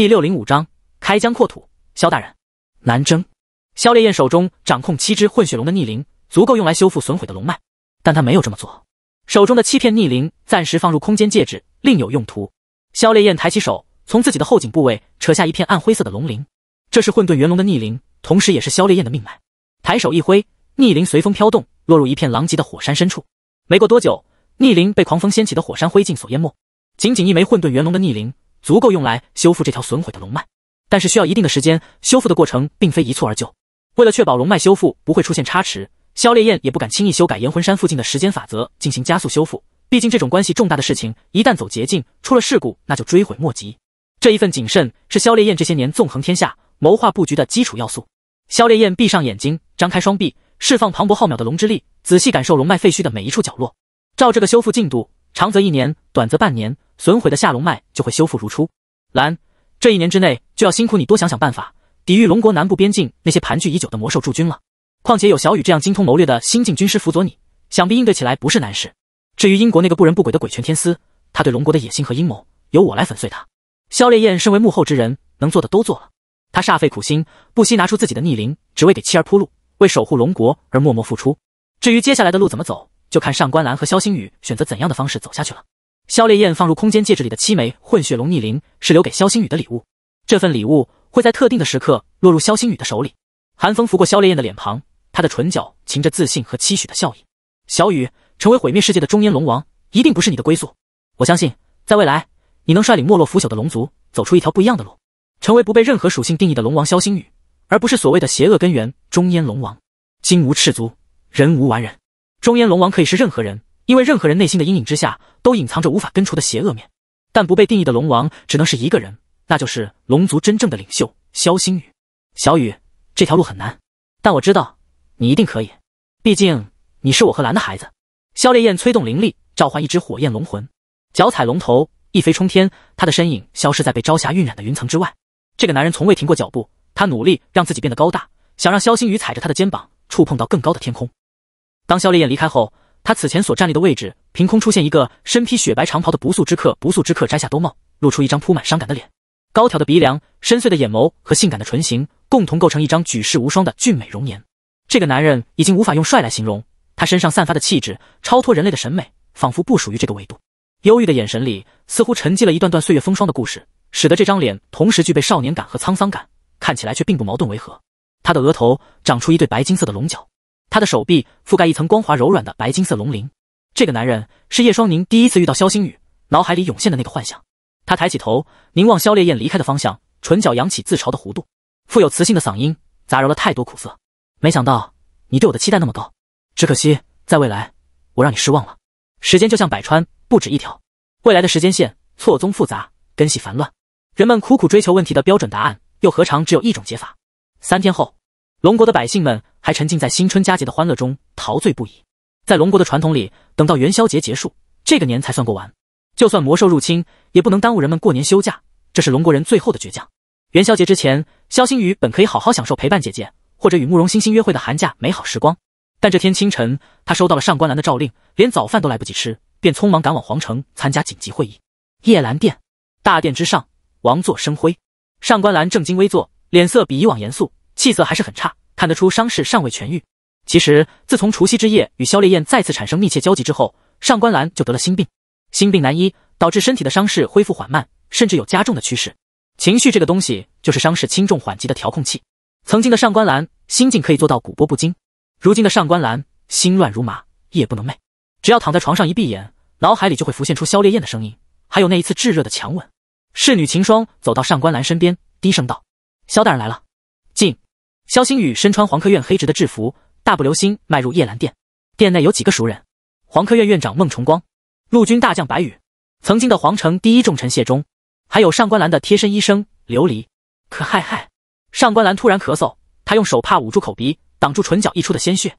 第六零五章开疆扩土。萧大人，南征。萧烈焰手中掌控七只混血龙的逆鳞，足够用来修复损毁的龙脉，但他没有这么做。手中的七片逆鳞暂时放入空间戒指，另有用途。萧烈焰抬起手，从自己的后颈部位扯下一片暗灰色的龙鳞，这是混沌元龙的逆鳞，同时也是萧烈焰的命脉。抬手一挥，逆鳞随风飘动，落入一片狼藉的火山深处。没过多久，逆鳞被狂风掀起的火山灰烬所淹没。仅仅一枚混沌元龙的逆鳞。足够用来修复这条损毁的龙脉，但是需要一定的时间。修复的过程并非一蹴而就。为了确保龙脉修复不会出现差池，萧烈焰也不敢轻易修改炎魂山附近的时间法则进行加速修复。毕竟这种关系重大的事情，一旦走捷径出了事故，那就追悔莫及。这一份谨慎是萧烈焰这些年纵横天下、谋划布局的基础要素。萧烈焰闭上眼睛，张开双臂，释放磅礴浩渺的龙之力，仔细感受龙脉废墟的每一处角落。照这个修复进度，长则一年，短则半年。损毁的下龙脉就会修复如初。兰，这一年之内就要辛苦你多想想办法，抵御龙国南部边境那些盘踞已久的魔兽驻军了。况且有小雨这样精通谋略的新晋军师辅佐你，想必应对起来不是难事。至于英国那个不人不鬼的鬼拳天司，他对龙国的野心和阴谋，由我来粉碎他。萧烈焰身为幕后之人，能做的都做了，他煞费苦心，不惜拿出自己的逆鳞，只为给妻儿铺路，为守护龙国而默默付出。至于接下来的路怎么走，就看上官兰和萧星宇选择怎样的方式走下去了。萧烈焰放入空间戒指里的七枚混血龙逆鳞，是留给萧星宇的礼物。这份礼物会在特定的时刻落入萧星宇的手里。寒风拂过萧烈焰的脸庞，他的唇角噙着自信和期许的笑意。小雨，成为毁灭世界的中烟龙王，一定不是你的归宿。我相信，在未来，你能率领没落腐朽的龙族，走出一条不一样的路，成为不被任何属性定义的龙王萧星宇，而不是所谓的邪恶根源中烟龙王。金无赤足，人无完人，中烟龙王可以是任何人。因为任何人内心的阴影之下，都隐藏着无法根除的邪恶面。但不被定义的龙王只能是一个人，那就是龙族真正的领袖肖星宇。小雨，这条路很难，但我知道你一定可以。毕竟你是我和蓝的孩子。肖烈焰催动灵力，召唤一只火焰龙魂，脚踩龙头，一飞冲天。他的身影消失在被朝霞晕染的云层之外。这个男人从未停过脚步，他努力让自己变得高大，想让肖星宇踩着他的肩膀，触碰到更高的天空。当肖烈焰离开后。他此前所站立的位置，凭空出现一个身披雪白长袍的不速之客。不速之客摘下兜帽，露出一张铺满伤感的脸。高挑的鼻梁、深邃的眼眸和性感的唇形，共同构成一张举世无双的俊美容颜。这个男人已经无法用帅来形容，他身上散发的气质超脱人类的审美，仿佛不属于这个维度。忧郁的眼神里，似乎沉寂了一段段岁月风霜的故事，使得这张脸同时具备少年感和沧桑感，看起来却并不矛盾违和。他的额头长出一对白金色的龙角。他的手臂覆盖一层光滑柔软的白金色龙鳞，这个男人是叶双宁第一次遇到萧星宇，脑海里涌现的那个幻想。他抬起头，凝望萧烈焰离开的方向，唇角扬起自嘲的弧度，富有磁性的嗓音杂糅了太多苦涩。没想到你对我的期待那么高，只可惜在未来，我让你失望了。时间就像百川，不止一条，未来的时间线错综复杂，根系繁乱，人们苦苦追求问题的标准答案，又何尝只有一种解法？三天后。龙国的百姓们还沉浸在新春佳节的欢乐中，陶醉不已。在龙国的传统里，等到元宵节结束，这个年才算过完。就算魔兽入侵，也不能耽误人们过年休假。这是龙国人最后的倔强。元宵节之前，肖星宇本可以好好享受陪伴姐姐，或者与慕容欣欣约会的寒假美好时光。但这天清晨，他收到了上官岚的诏令，连早饭都来不及吃，便匆忙赶往皇城参加紧急会议。夜阑殿，大殿之上，王座生辉，上官岚正襟危坐，脸色比以往严肃。气色还是很差，看得出伤势尚未痊愈。其实，自从除夕之夜与萧烈焰再次产生密切交集之后，上官岚就得了心病。心病难医，导致身体的伤势恢复缓慢，甚至有加重的趋势。情绪这个东西，就是伤势轻重缓急的调控器。曾经的上官岚，心境可以做到古波不惊；如今的上官岚，心乱如麻，夜不能寐。只要躺在床上一闭眼，脑海里就会浮现出萧烈焰的声音，还有那一次炙热的强吻。侍女秦霜走到上官岚身边，低声道：“萧大人来了。”肖星宇身穿皇科院黑执的制服，大步流星迈入夜兰殿。殿内有几个熟人：皇科院院长孟崇光、陆军大将白羽、曾经的皇城第一重臣谢忠，还有上官兰的贴身医生琉璃。可嗨嗨！上官兰突然咳嗽，他用手帕捂住口鼻，挡住唇角溢出的鲜血。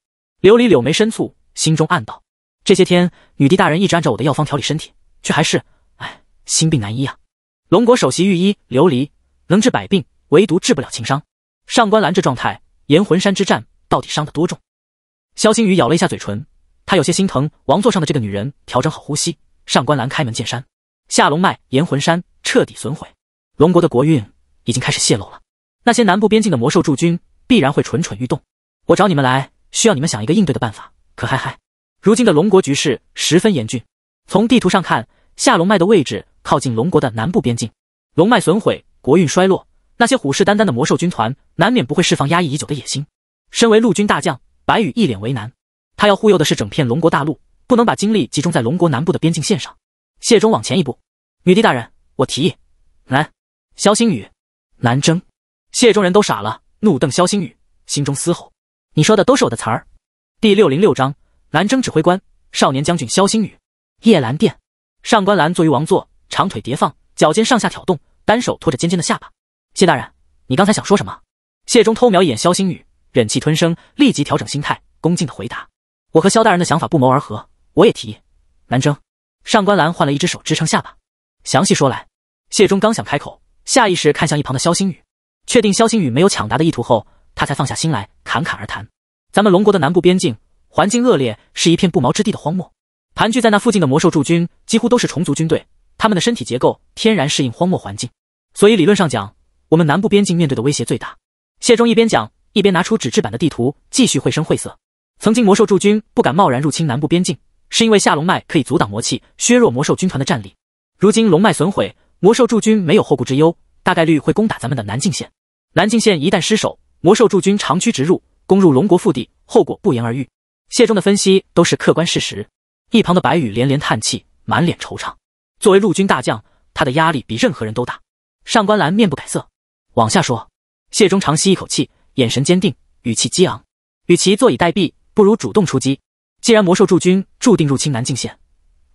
琉璃柳眉深蹙，心中暗道：这些天女帝大人一直按照我的药方调理身体，却还是……哎，心病难医啊。龙国首席御医琉璃能治百病，唯独治不了情伤。上官兰这状态，炎魂山之战到底伤得多重？肖星宇咬了一下嘴唇，他有些心疼王座上的这个女人。调整好呼吸，上官兰开门见山：下龙脉炎魂山彻底损毁，龙国的国运已经开始泄露了。那些南部边境的魔兽驻军必然会蠢蠢欲动。我找你们来，需要你们想一个应对的办法。可嗨嗨，如今的龙国局势十分严峻。从地图上看，下龙脉的位置靠近龙国的南部边境，龙脉损毁，国运衰落。那些虎视眈眈的魔兽军团，难免不会释放压抑已久的野心。身为陆军大将，白羽一脸为难。他要护佑的是整片龙国大陆，不能把精力集中在龙国南部的边境线上。谢忠往前一步，女帝大人，我提议来，萧星宇，南征。谢忠人都傻了，怒瞪萧星宇，心中嘶吼：你说的都是我的词儿。第六零六章南征指挥官少年将军萧星宇。夜阑殿，上官澜坐于王座，长腿叠放，脚尖上下挑动，单手托着尖尖的下巴。谢大人，你刚才想说什么？谢忠偷瞄一眼萧星宇，忍气吞声，立即调整心态，恭敬的回答：“我和萧大人的想法不谋而合，我也提议。”南征上官岚换了一只手支撑下巴，详细说来。谢忠刚想开口，下意识看向一旁的萧星宇，确定萧星宇没有抢答的意图后，他才放下心来，侃侃而谈：“咱们龙国的南部边境，环境恶劣，是一片不毛之地的荒漠。盘踞在那附近的魔兽驻军，几乎都是虫族军队，他们的身体结构天然适应荒漠环境，所以理论上讲。”我们南部边境面对的威胁最大。谢忠一边讲，一边拿出纸质版的地图，继续绘声绘色。曾经魔兽驻军不敢贸然入侵南部边境，是因为下龙脉可以阻挡魔气，削弱魔兽军团的战力。如今龙脉损毁，魔兽驻军没有后顾之忧，大概率会攻打咱们的南靖县。南靖县一旦失守，魔兽驻军长驱直入，攻入龙国腹地，后果不言而喻。谢忠的分析都是客观事实。一旁的白羽连连叹气，满脸惆怅。作为陆军大将，他的压力比任何人都大。上官岚面不改色。往下说，谢忠长吸一口气，眼神坚定，语气激昂。与其坐以待毙，不如主动出击。既然魔兽驻军注定入侵南境县，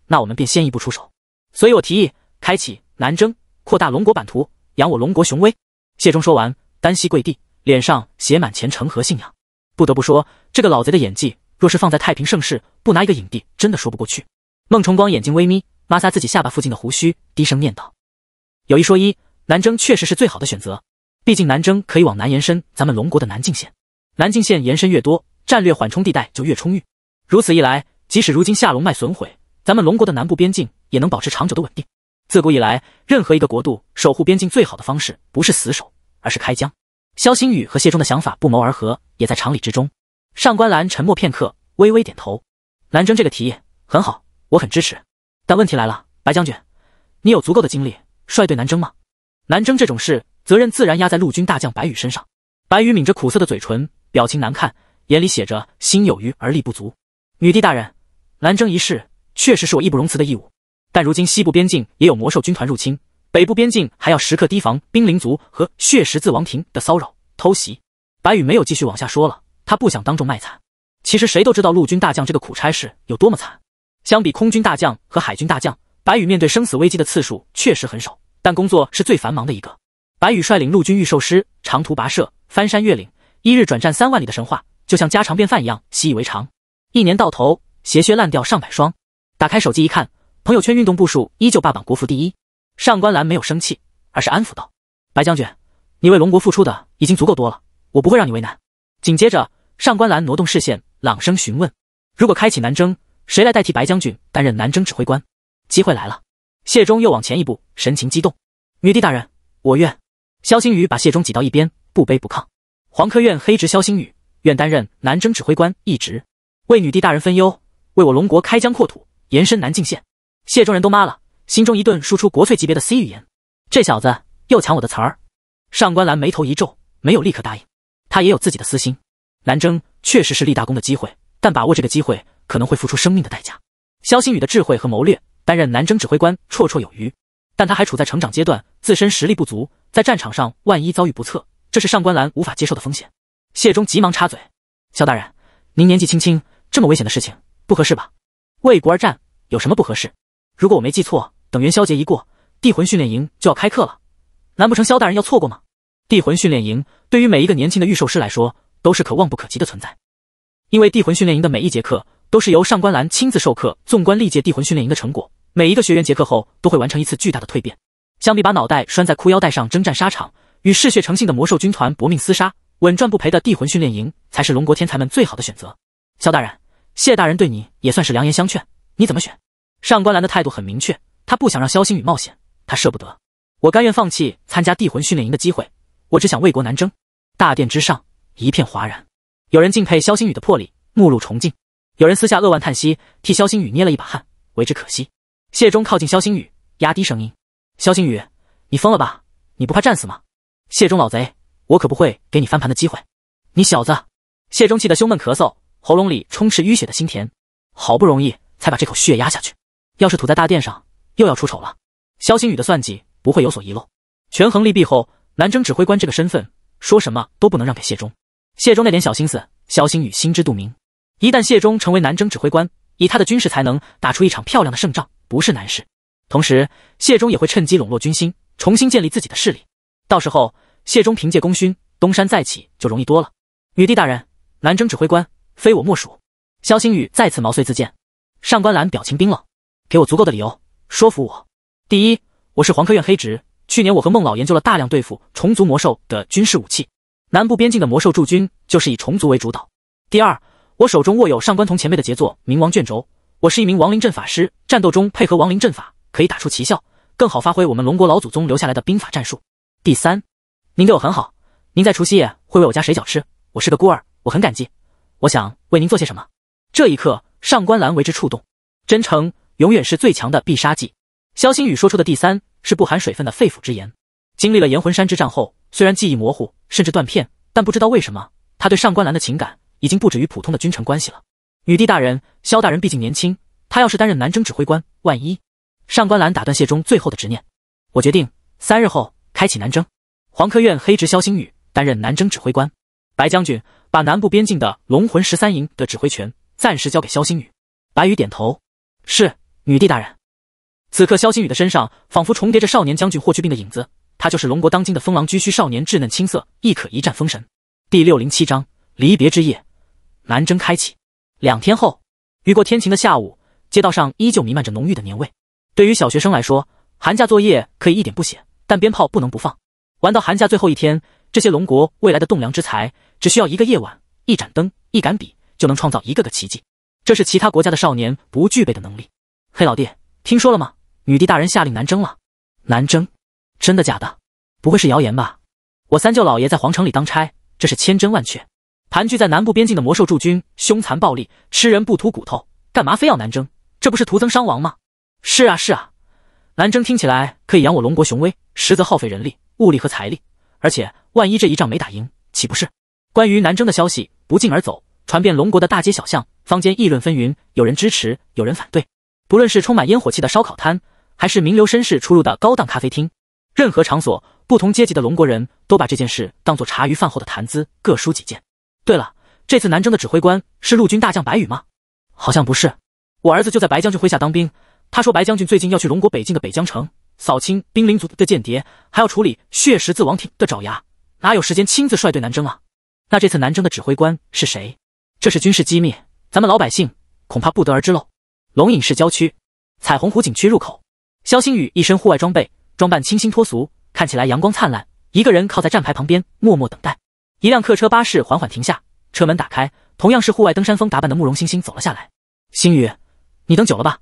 那我们便先一步出手。所以我提议开启南征，扩大龙国版图，扬我龙国雄威。谢忠说完，单膝跪地，脸上写满虔诚和信仰。不得不说，这个老贼的演技，若是放在太平盛世，不拿一个影帝，真的说不过去。孟重光眼睛微眯，抹擦自己下巴附近的胡须，低声念道：“有一说一。”南征确实是最好的选择，毕竟南征可以往南延伸咱们龙国的南境线，南境线延伸越多，战略缓冲地带就越充裕。如此一来，即使如今下龙脉损毁，咱们龙国的南部边境也能保持长久的稳定。自古以来，任何一个国度守护边境最好的方式不是死守，而是开疆。肖星宇和谢忠的想法不谋而合，也在常理之中。上官岚沉默片刻，微微点头。南征这个提议很好，我很支持。但问题来了，白将军，你有足够的精力率队南征吗？南征这种事，责任自然压在陆军大将白羽身上。白羽抿着苦涩的嘴唇，表情难看，眼里写着心有余而力不足。女帝大人，南征一事确实是我义不容辞的义务，但如今西部边境也有魔兽军团入侵，北部边境还要时刻提防冰灵族和血十字王庭的骚扰偷袭。白羽没有继续往下说了，他不想当众卖惨。其实谁都知道陆军大将这个苦差事有多么惨。相比空军大将和海军大将，白羽面对生死危机的次数确实很少。但工作是最繁忙的一个。白羽率领陆军御兽师长途跋涉，翻山越岭，一日转战三万里的神话，就像家常便饭一样习以为常。一年到头，鞋靴烂掉上百双。打开手机一看，朋友圈运动步数依旧霸榜国服第一。上官兰没有生气，而是安抚道：“白将军，你为龙国付出的已经足够多了，我不会让你为难。”紧接着，上官兰挪动视线，朗声询问：“如果开启南征，谁来代替白将军担任南征指挥官？”机会来了。谢忠又往前一步，神情激动：“女帝大人，我愿。”肖星宇把谢忠挤到一边，不卑不亢：“黄科院黑执，肖星宇愿担任南征指挥官一职，为女帝大人分忧，为我龙国开疆扩土，延伸南境线。”谢忠人都麻了，心中一顿，输出国粹级别的 C 语言：“这小子又抢我的词儿。”上官岚眉头一皱，没有立刻答应，他也有自己的私心。南征确实是立大功的机会，但把握这个机会可能会付出生命的代价。肖星宇的智慧和谋略。担任南征指挥官绰绰有余，但他还处在成长阶段，自身实力不足，在战场上万一遭遇不测，这是上官岚无法接受的风险。谢忠急忙插嘴：“萧大人，您年纪轻轻，这么危险的事情不合适吧？为国而战有什么不合适？如果我没记错，等元宵节一过，地魂训练营就要开课了，难不成萧大人要错过吗？地魂训练营对于每一个年轻的御兽师来说都是可望不可及的存在，因为地魂训练营的每一节课都是由上官岚亲自授课。纵观历届地魂训练营的成果。”每一个学员结课后都会完成一次巨大的蜕变。相比把脑袋拴在裤腰带上征战沙场，与嗜血成性的魔兽军团搏命厮杀，稳赚不赔的地魂训练营才是龙国天才们最好的选择。萧大人，谢大人对你也算是良言相劝，你怎么选？上官岚的态度很明确，他不想让萧星宇冒险，他舍不得。我甘愿放弃参加地魂训练营的机会，我只想为国南征。大殿之上一片哗然，有人敬佩萧星宇的魄力，目露崇敬；有人私下扼腕叹息，替萧星宇捏了一把汗，为之可惜。谢忠靠近萧星宇，压低声音：“萧星宇，你疯了吧？你不怕战死吗？”谢忠老贼，我可不会给你翻盘的机会！你小子！谢忠气得胸闷咳嗽，喉咙里充斥淤血的心田，好不容易才把这口血压下去。要是吐在大殿上，又要出丑了。萧星宇的算计不会有所遗漏。权衡利弊后，南征指挥官这个身份，说什么都不能让给谢忠。谢忠那点小心思，萧星宇心知肚明。一旦谢忠成为南征指挥官，以他的军事才能，打出一场漂亮的胜仗不是难事。同时，谢忠也会趁机笼络军心，重新建立自己的势力。到时候，谢忠凭借功勋东山再起就容易多了。女帝大人，南征指挥官非我莫属。萧星宇再次毛遂自荐。上官岚表情冰冷，给我足够的理由说服我。第一，我是皇科院黑执，去年我和孟老研究了大量对付虫族魔兽的军事武器。南部边境的魔兽驻军就是以虫族为主导。第二。我手中握有上官童前辈的杰作《冥王卷轴》，我是一名亡灵阵法师，战斗中配合亡灵阵法可以打出奇效，更好发挥我们龙国老祖宗留下来的兵法战术。第三，您对我很好，您在除夕夜会为我家水饺吃，我是个孤儿，我很感激，我想为您做些什么。这一刻，上官岚为之触动，真诚永远是最强的必杀技。萧星宇说出的第三是不含水分的肺腑之言。经历了炎魂山之战后，虽然记忆模糊，甚至断片，但不知道为什么，他对上官岚的情感。已经不止于普通的君臣关系了。女帝大人，萧大人毕竟年轻，他要是担任南征指挥官，万一……上官岚打断谢忠最后的执念。我决定三日后开启南征，皇科院黑执萧星宇担任南征指挥官，白将军把南部边境的龙魂十三营的指挥权暂时交给萧星宇。白羽点头，是女帝大人。此刻萧星宇的身上仿佛重叠着少年将军霍去病的影子，他就是龙国当今的风狼居胥少年，稚嫩青涩，亦可一战封神。第六零七章离别之夜。南征开启，两天后，雨过天晴的下午，街道上依旧弥漫着浓郁的年味。对于小学生来说，寒假作业可以一点不写，但鞭炮不能不放。玩到寒假最后一天，这些龙国未来的栋梁之才，只需要一个夜晚，一盏灯，一杆笔，就能创造一个个奇迹。这是其他国家的少年不具备的能力。黑老弟，听说了吗？女帝大人下令南征了。南征，真的假的？不会是谣言吧？我三舅老爷在皇城里当差，这是千真万确。盘踞在南部边境的魔兽驻军凶残暴力，吃人不吐骨头，干嘛非要南征？这不是徒增伤亡吗？是啊，是啊，南征听起来可以扬我龙国雄威，实则耗费人力、物力和财力，而且万一这一仗没打赢，岂不是？关于南征的消息不胫而走，传遍龙国的大街小巷，坊间议论纷纭，有人支持，有人反对。不论是充满烟火气的烧烤摊，还是名流绅士出入的高档咖啡厅，任何场所，不同阶级的龙国人都把这件事当做茶余饭后的谈资，各抒己见。对了，这次南征的指挥官是陆军大将白羽吗？好像不是。我儿子就在白将军麾下当兵，他说白将军最近要去龙国北境的北疆城扫清冰灵族的间谍，还要处理血十字王庭的爪牙，哪有时间亲自率队南征啊？那这次南征的指挥官是谁？这是军事机密，咱们老百姓恐怕不得而知喽。龙隐市郊区彩虹湖景区入口，肖星宇一身户外装备，装扮清新脱俗，看起来阳光灿烂，一个人靠在站牌旁边默默等待。一辆客车巴士缓缓停下，车门打开，同样是户外登山风打扮的慕容星星走了下来。星宇，你等久了吧？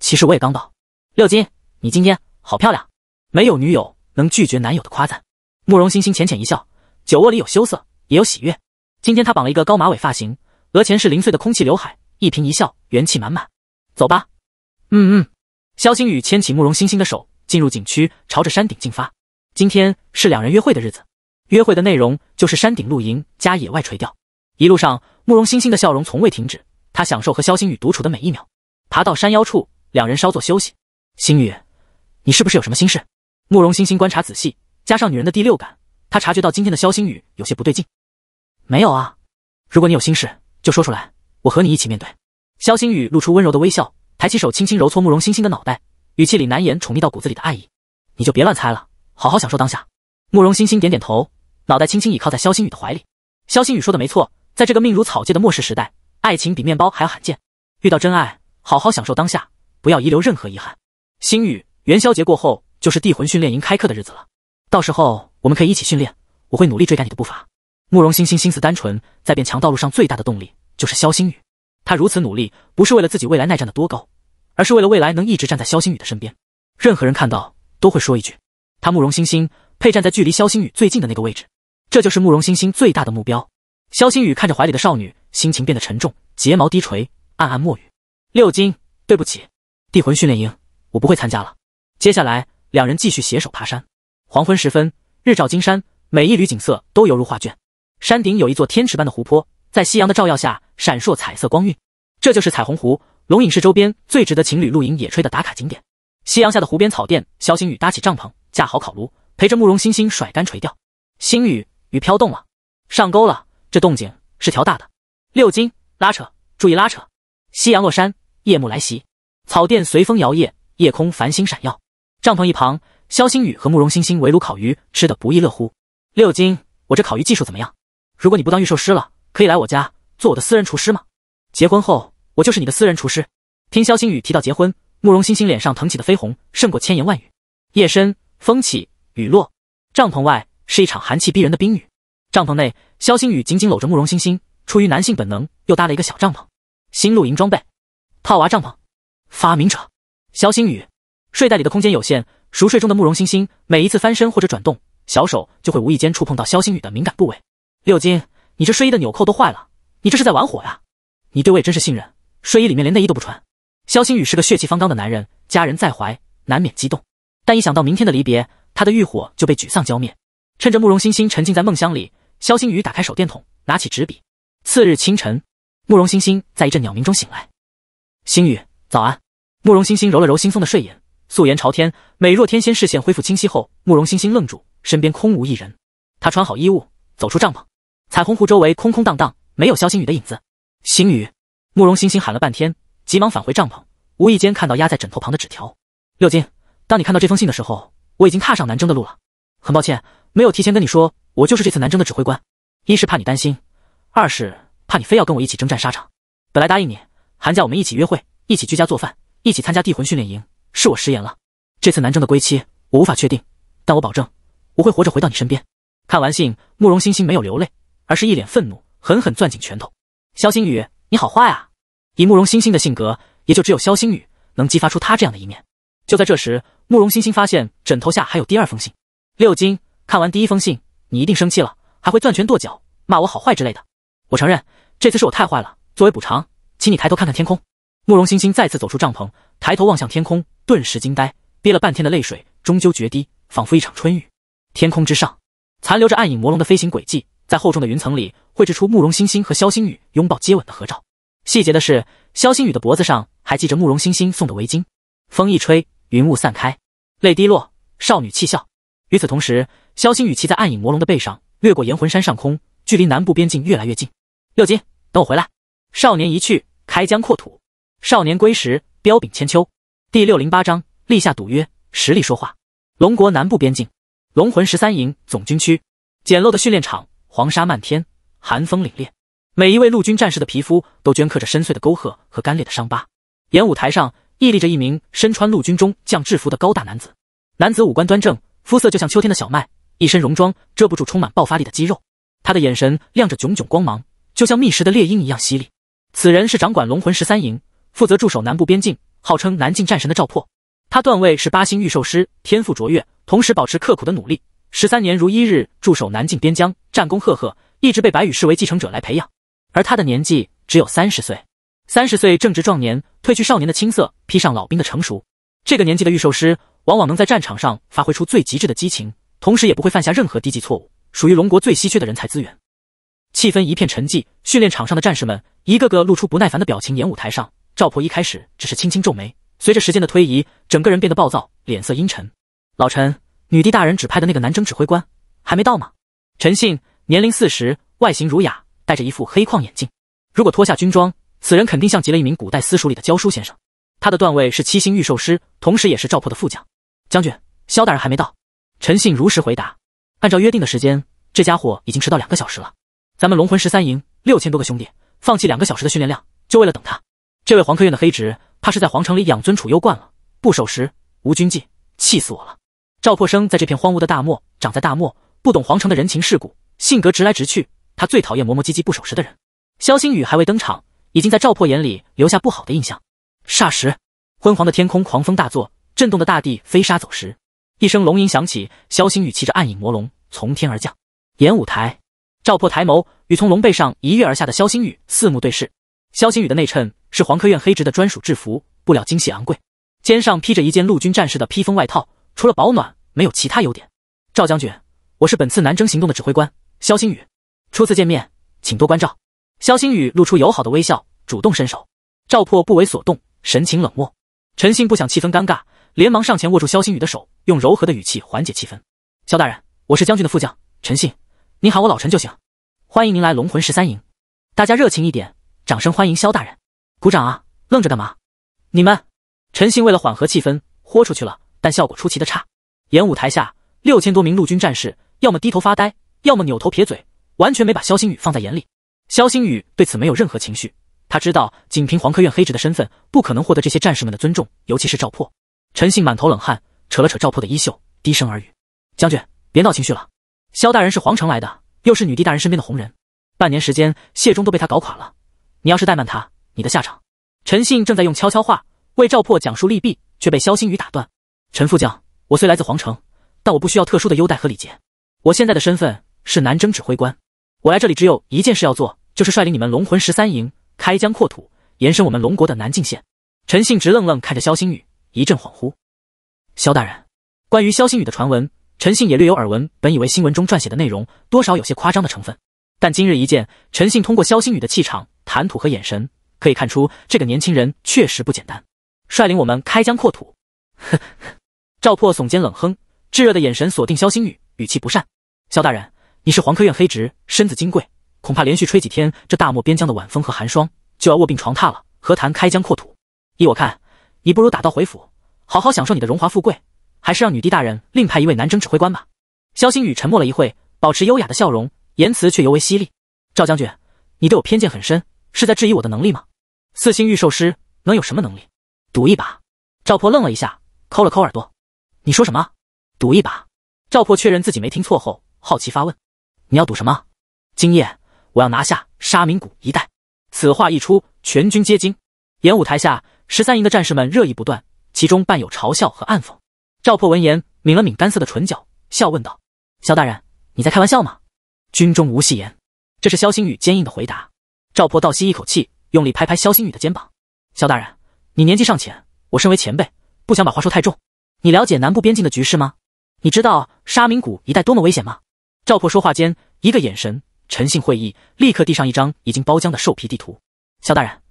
其实我也刚到。六金，你今天好漂亮，没有女友能拒绝男友的夸赞。慕容星星浅浅一笑，酒窝里有羞涩，也有喜悦。今天她绑了一个高马尾发型，额前是零碎的空气刘海，一颦一笑，元气满满。走吧。嗯嗯。肖星宇牵起慕容星星的手，进入景区，朝着山顶进发。今天是两人约会的日子。约会的内容就是山顶露营加野外垂钓。一路上，慕容星星的笑容从未停止，他享受和萧星宇独处的每一秒。爬到山腰处，两人稍作休息。星宇，你是不是有什么心事？慕容星星观察仔细，加上女人的第六感，他察觉到今天的萧星宇有些不对劲。没有啊，如果你有心事，就说出来，我和你一起面对。萧星宇露出温柔的微笑，抬起手轻轻揉搓慕容星星的脑袋，语气里难言宠溺到骨子里的爱意。你就别乱猜了，好好享受当下。慕容星星点点头。脑袋轻轻倚靠在肖星宇的怀里。肖星宇说的没错，在这个命如草芥的末世时代，爱情比面包还要罕见。遇到真爱，好好享受当下，不要遗留任何遗憾。星宇，元宵节过后就是地魂训练营开课的日子了，到时候我们可以一起训练。我会努力追赶你的步伐。慕容星星心思单纯，在变强道路上最大的动力就是肖星宇。他如此努力，不是为了自己未来耐战的多高，而是为了未来能一直站在肖星宇的身边。任何人看到都会说一句：他慕容星星配站在距离肖星宇最近的那个位置。这就是慕容星星最大的目标。萧星雨看着怀里的少女，心情变得沉重，睫毛低垂，暗暗默语：“六金，对不起，地魂训练营，我不会参加了。”接下来，两人继续携手爬山。黄昏时分，日照金山，每一缕景色都犹如画卷。山顶有一座天池般的湖泊，在夕阳的照耀下闪烁彩色光晕。这就是彩虹湖，龙隐市周边最值得情侣露营野炊的打卡景点。夕阳下的湖边草甸，萧星雨搭起帐篷，架好烤炉，陪着慕容星星甩干垂钓。星雨。鱼飘动了，上钩了，这动静是条大的，六斤，拉扯，注意拉扯。夕阳落山，夜幕来袭，草甸随风摇曳，夜空繁星闪耀。帐篷一旁，肖星宇和慕容欣欣围炉烤鱼，吃的不亦乐乎。六斤，我这烤鱼技术怎么样？如果你不当御兽师了，可以来我家做我的私人厨师吗？结婚后，我就是你的私人厨师。听肖星宇提到结婚，慕容欣欣脸上腾起的绯红，胜过千言万语。夜深，风起，雨落，帐篷外。是一场寒气逼人的冰雨。帐篷内，肖星宇紧紧搂着慕容欣欣，出于男性本能，又搭了一个小帐篷。新露营装备，套娃帐篷，发明者肖星宇。睡袋里的空间有限，熟睡中的慕容欣欣每一次翻身或者转动，小手就会无意间触碰到肖星宇的敏感部位。六金，你这睡衣的纽扣都坏了，你这是在玩火呀！你对我也真是信任，睡衣里面连内衣都不穿。肖星宇是个血气方刚的男人，佳人在怀，难免激动。但一想到明天的离别，他的欲火就被沮丧浇灭。趁着慕容星星沉浸在梦乡里，肖星宇打开手电筒，拿起纸笔。次日清晨，慕容星星在一阵鸟鸣中醒来。星宇，早安。慕容星星揉了揉惺忪的睡眼，素颜朝天，美若天仙。视线恢复清晰后，慕容星星愣住，身边空无一人。他穿好衣物，走出帐篷。彩虹湖周围空空荡荡，没有肖星宇的影子。星宇，慕容星星喊了半天，急忙返回帐篷，无意间看到压在枕头旁的纸条。六金，当你看到这封信的时候，我已经踏上南征的路了。很抱歉没有提前跟你说，我就是这次南征的指挥官。一是怕你担心，二是怕你非要跟我一起征战沙场。本来答应你寒假我们一起约会，一起居家做饭，一起参加地魂训练营，是我失言了。这次南征的归期我无法确定，但我保证我会活着回到你身边。看完信，慕容欣欣没有流泪，而是一脸愤怒，狠狠攥紧拳头。肖星宇，你好坏啊！以慕容欣欣的性格，也就只有肖星宇能激发出他这样的一面。就在这时，慕容欣欣发现枕头下还有第二封信。六金，看完第一封信，你一定生气了，还会攥拳跺脚，骂我好坏之类的。我承认，这次是我太坏了。作为补偿，请你抬头看看天空。慕容星星再次走出帐篷，抬头望向天空，顿时惊呆，憋了半天的泪水终究决堤，仿佛一场春雨。天空之上，残留着暗影魔龙的飞行轨迹，在厚重的云层里绘制出慕容星星和肖星宇拥抱接吻的合照。细节的是，肖星宇的脖子上还系着慕容星星送的围巾，风一吹，云雾散开，泪滴落，少女泣笑。与此同时，萧星与其在暗影魔龙的背上掠过炎魂山上空，距离南部边境越来越近。六金，等我回来。少年一去，开疆扩土；少年归时，彪炳千秋。第六零八章：立下赌约，实力说话。龙国南部边境，龙魂十三营总军区，简陋的训练场，黄沙漫天，寒风凛冽。每一位陆军战士的皮肤都镌刻着深邃的沟壑和干裂的伤疤。演武台上，屹立着一名身穿陆军中将制服的高大男子。男子五官端正。肤色就像秋天的小麦，一身戎装遮不住充满爆发力的肌肉。他的眼神亮着炯炯光芒，就像觅食的猎鹰一样犀利。此人是掌管龙魂十三营，负责驻守南部边境，号称南境战神的赵破。他段位是八星御兽师，天赋卓越，同时保持刻苦的努力，十三年如一日驻守南境边疆，战功赫赫，一直被白羽视为继承者来培养。而他的年纪只有三十岁，三十岁正值壮年，褪去少年的青涩，披上老兵的成熟。这个年纪的御兽师。往往能在战场上发挥出最极致的激情，同时也不会犯下任何低级错误，属于龙国最稀缺的人才资源。气氛一片沉寂，训练场上的战士们一个个露出不耐烦的表情。演舞台上，赵破一开始只是轻轻皱眉，随着时间的推移，整个人变得暴躁，脸色阴沉。老陈，女帝大人指派的那个南征指挥官还没到吗？陈信，年龄四十，外形儒雅，戴着一副黑框眼镜。如果脱下军装，此人肯定像极了一名古代私塾里的教书先生。他的段位是七星御兽师，同时也是赵破的副将。将军，萧大人还没到。陈信如实回答。按照约定的时间，这家伙已经迟到两个小时了。咱们龙魂十三营六千多个兄弟，放弃两个小时的训练量，就为了等他。这位皇科院的黑执，怕是在皇城里养尊处优惯了，不守时、无军纪，气死我了！赵破生在这片荒芜的大漠长在大漠，不懂皇城的人情世故，性格直来直去。他最讨厌磨磨唧唧、不守时的人。萧星宇还未登场，已经在赵破眼里留下不好的印象。霎时，昏黄的天空狂风大作。震动的大地，飞沙走石。一声龙吟响起，萧星宇骑着暗影魔龙从天而降。演武台，赵破抬眸，与从龙背上一跃而下的萧星宇四目对视。萧星宇的内衬是黄科院黑执的专属制服，布料精细昂贵，肩上披着一件陆军战士的披风外套，除了保暖，没有其他优点。赵将军，我是本次南征行动的指挥官，萧星宇。初次见面，请多关照。萧星宇露出友好的微笑，主动伸手。赵破不为所动，神情冷漠。陈信不想气氛尴尬。连忙上前握住萧星宇的手，用柔和的语气缓解气氛。萧大人，我是将军的副将陈信，您喊我老陈就行。欢迎您来龙魂十三营，大家热情一点，掌声欢迎萧大人！鼓掌啊，愣着干嘛？你们，陈信为了缓和气氛，豁出去了，但效果出奇的差。演武台下六千多名陆军战士，要么低头发呆，要么扭头撇嘴，完全没把萧星宇放在眼里。萧星宇对此没有任何情绪，他知道，仅凭黄科院黑执的身份，不可能获得这些战士们的尊重，尤其是赵破。陈信满头冷汗，扯了扯赵破的衣袖，低声耳语：“将军，别闹情绪了。萧大人是皇城来的，又是女帝大人身边的红人，半年时间，谢忠都被他搞垮了。你要是怠慢他，你的下场……”陈信正在用悄悄话为赵破讲述利弊，却被萧星宇打断：“陈副将，我虽来自皇城，但我不需要特殊的优待和礼节。我现在的身份是南征指挥官，我来这里只有一件事要做，就是率领你们龙魂十三营开疆扩土，延伸我们龙国的南境线。”陈信直愣愣看着萧星宇。一阵恍惚，萧大人，关于萧星宇的传闻，陈信也略有耳闻。本以为新闻中撰写的内容多少有些夸张的成分，但今日一见，陈信通过萧星宇的气场、谈吐和眼神，可以看出这个年轻人确实不简单。率领我们开疆扩土，呵呵。赵破耸肩冷哼，炙热的眼神锁定萧星宇，语气不善：“萧大人，你是皇科院黑执，身子金贵，恐怕连续吹几天这大漠边疆的晚风和寒霜，就要卧病床榻了，何谈开疆扩土？依我看。”你不如打道回府，好好享受你的荣华富贵。还是让女帝大人另派一位南征指挥官吧。萧星宇沉默了一会，保持优雅的笑容，言辞却尤为犀利。赵将军，你对我偏见很深，是在质疑我的能力吗？四星御兽师能有什么能力？赌一把。赵破愣了一下，抠了抠耳朵：“你说什么？赌一把？”赵破确认自己没听错后，好奇发问：“你要赌什么？”今夜我要拿下沙明谷一带。此话一出，全军皆惊。演武台下。十三营的战士们热议不断，其中伴有嘲笑和暗讽。赵破闻言，抿了抿干涩的唇角，笑问道：“萧大人，你在开玩笑吗？”军中无戏言，这是萧星宇坚硬的回答。赵破倒吸一口气，用力拍拍萧星宇的肩膀：“萧大人，你年纪尚浅，我身为前辈，不想把话说太重。你了解南部边境的局势吗？你知道沙明谷一带多么危险吗？”赵破说话间，一个眼神，陈信会议立刻递上一张已经包浆的兽皮地图。“萧大人，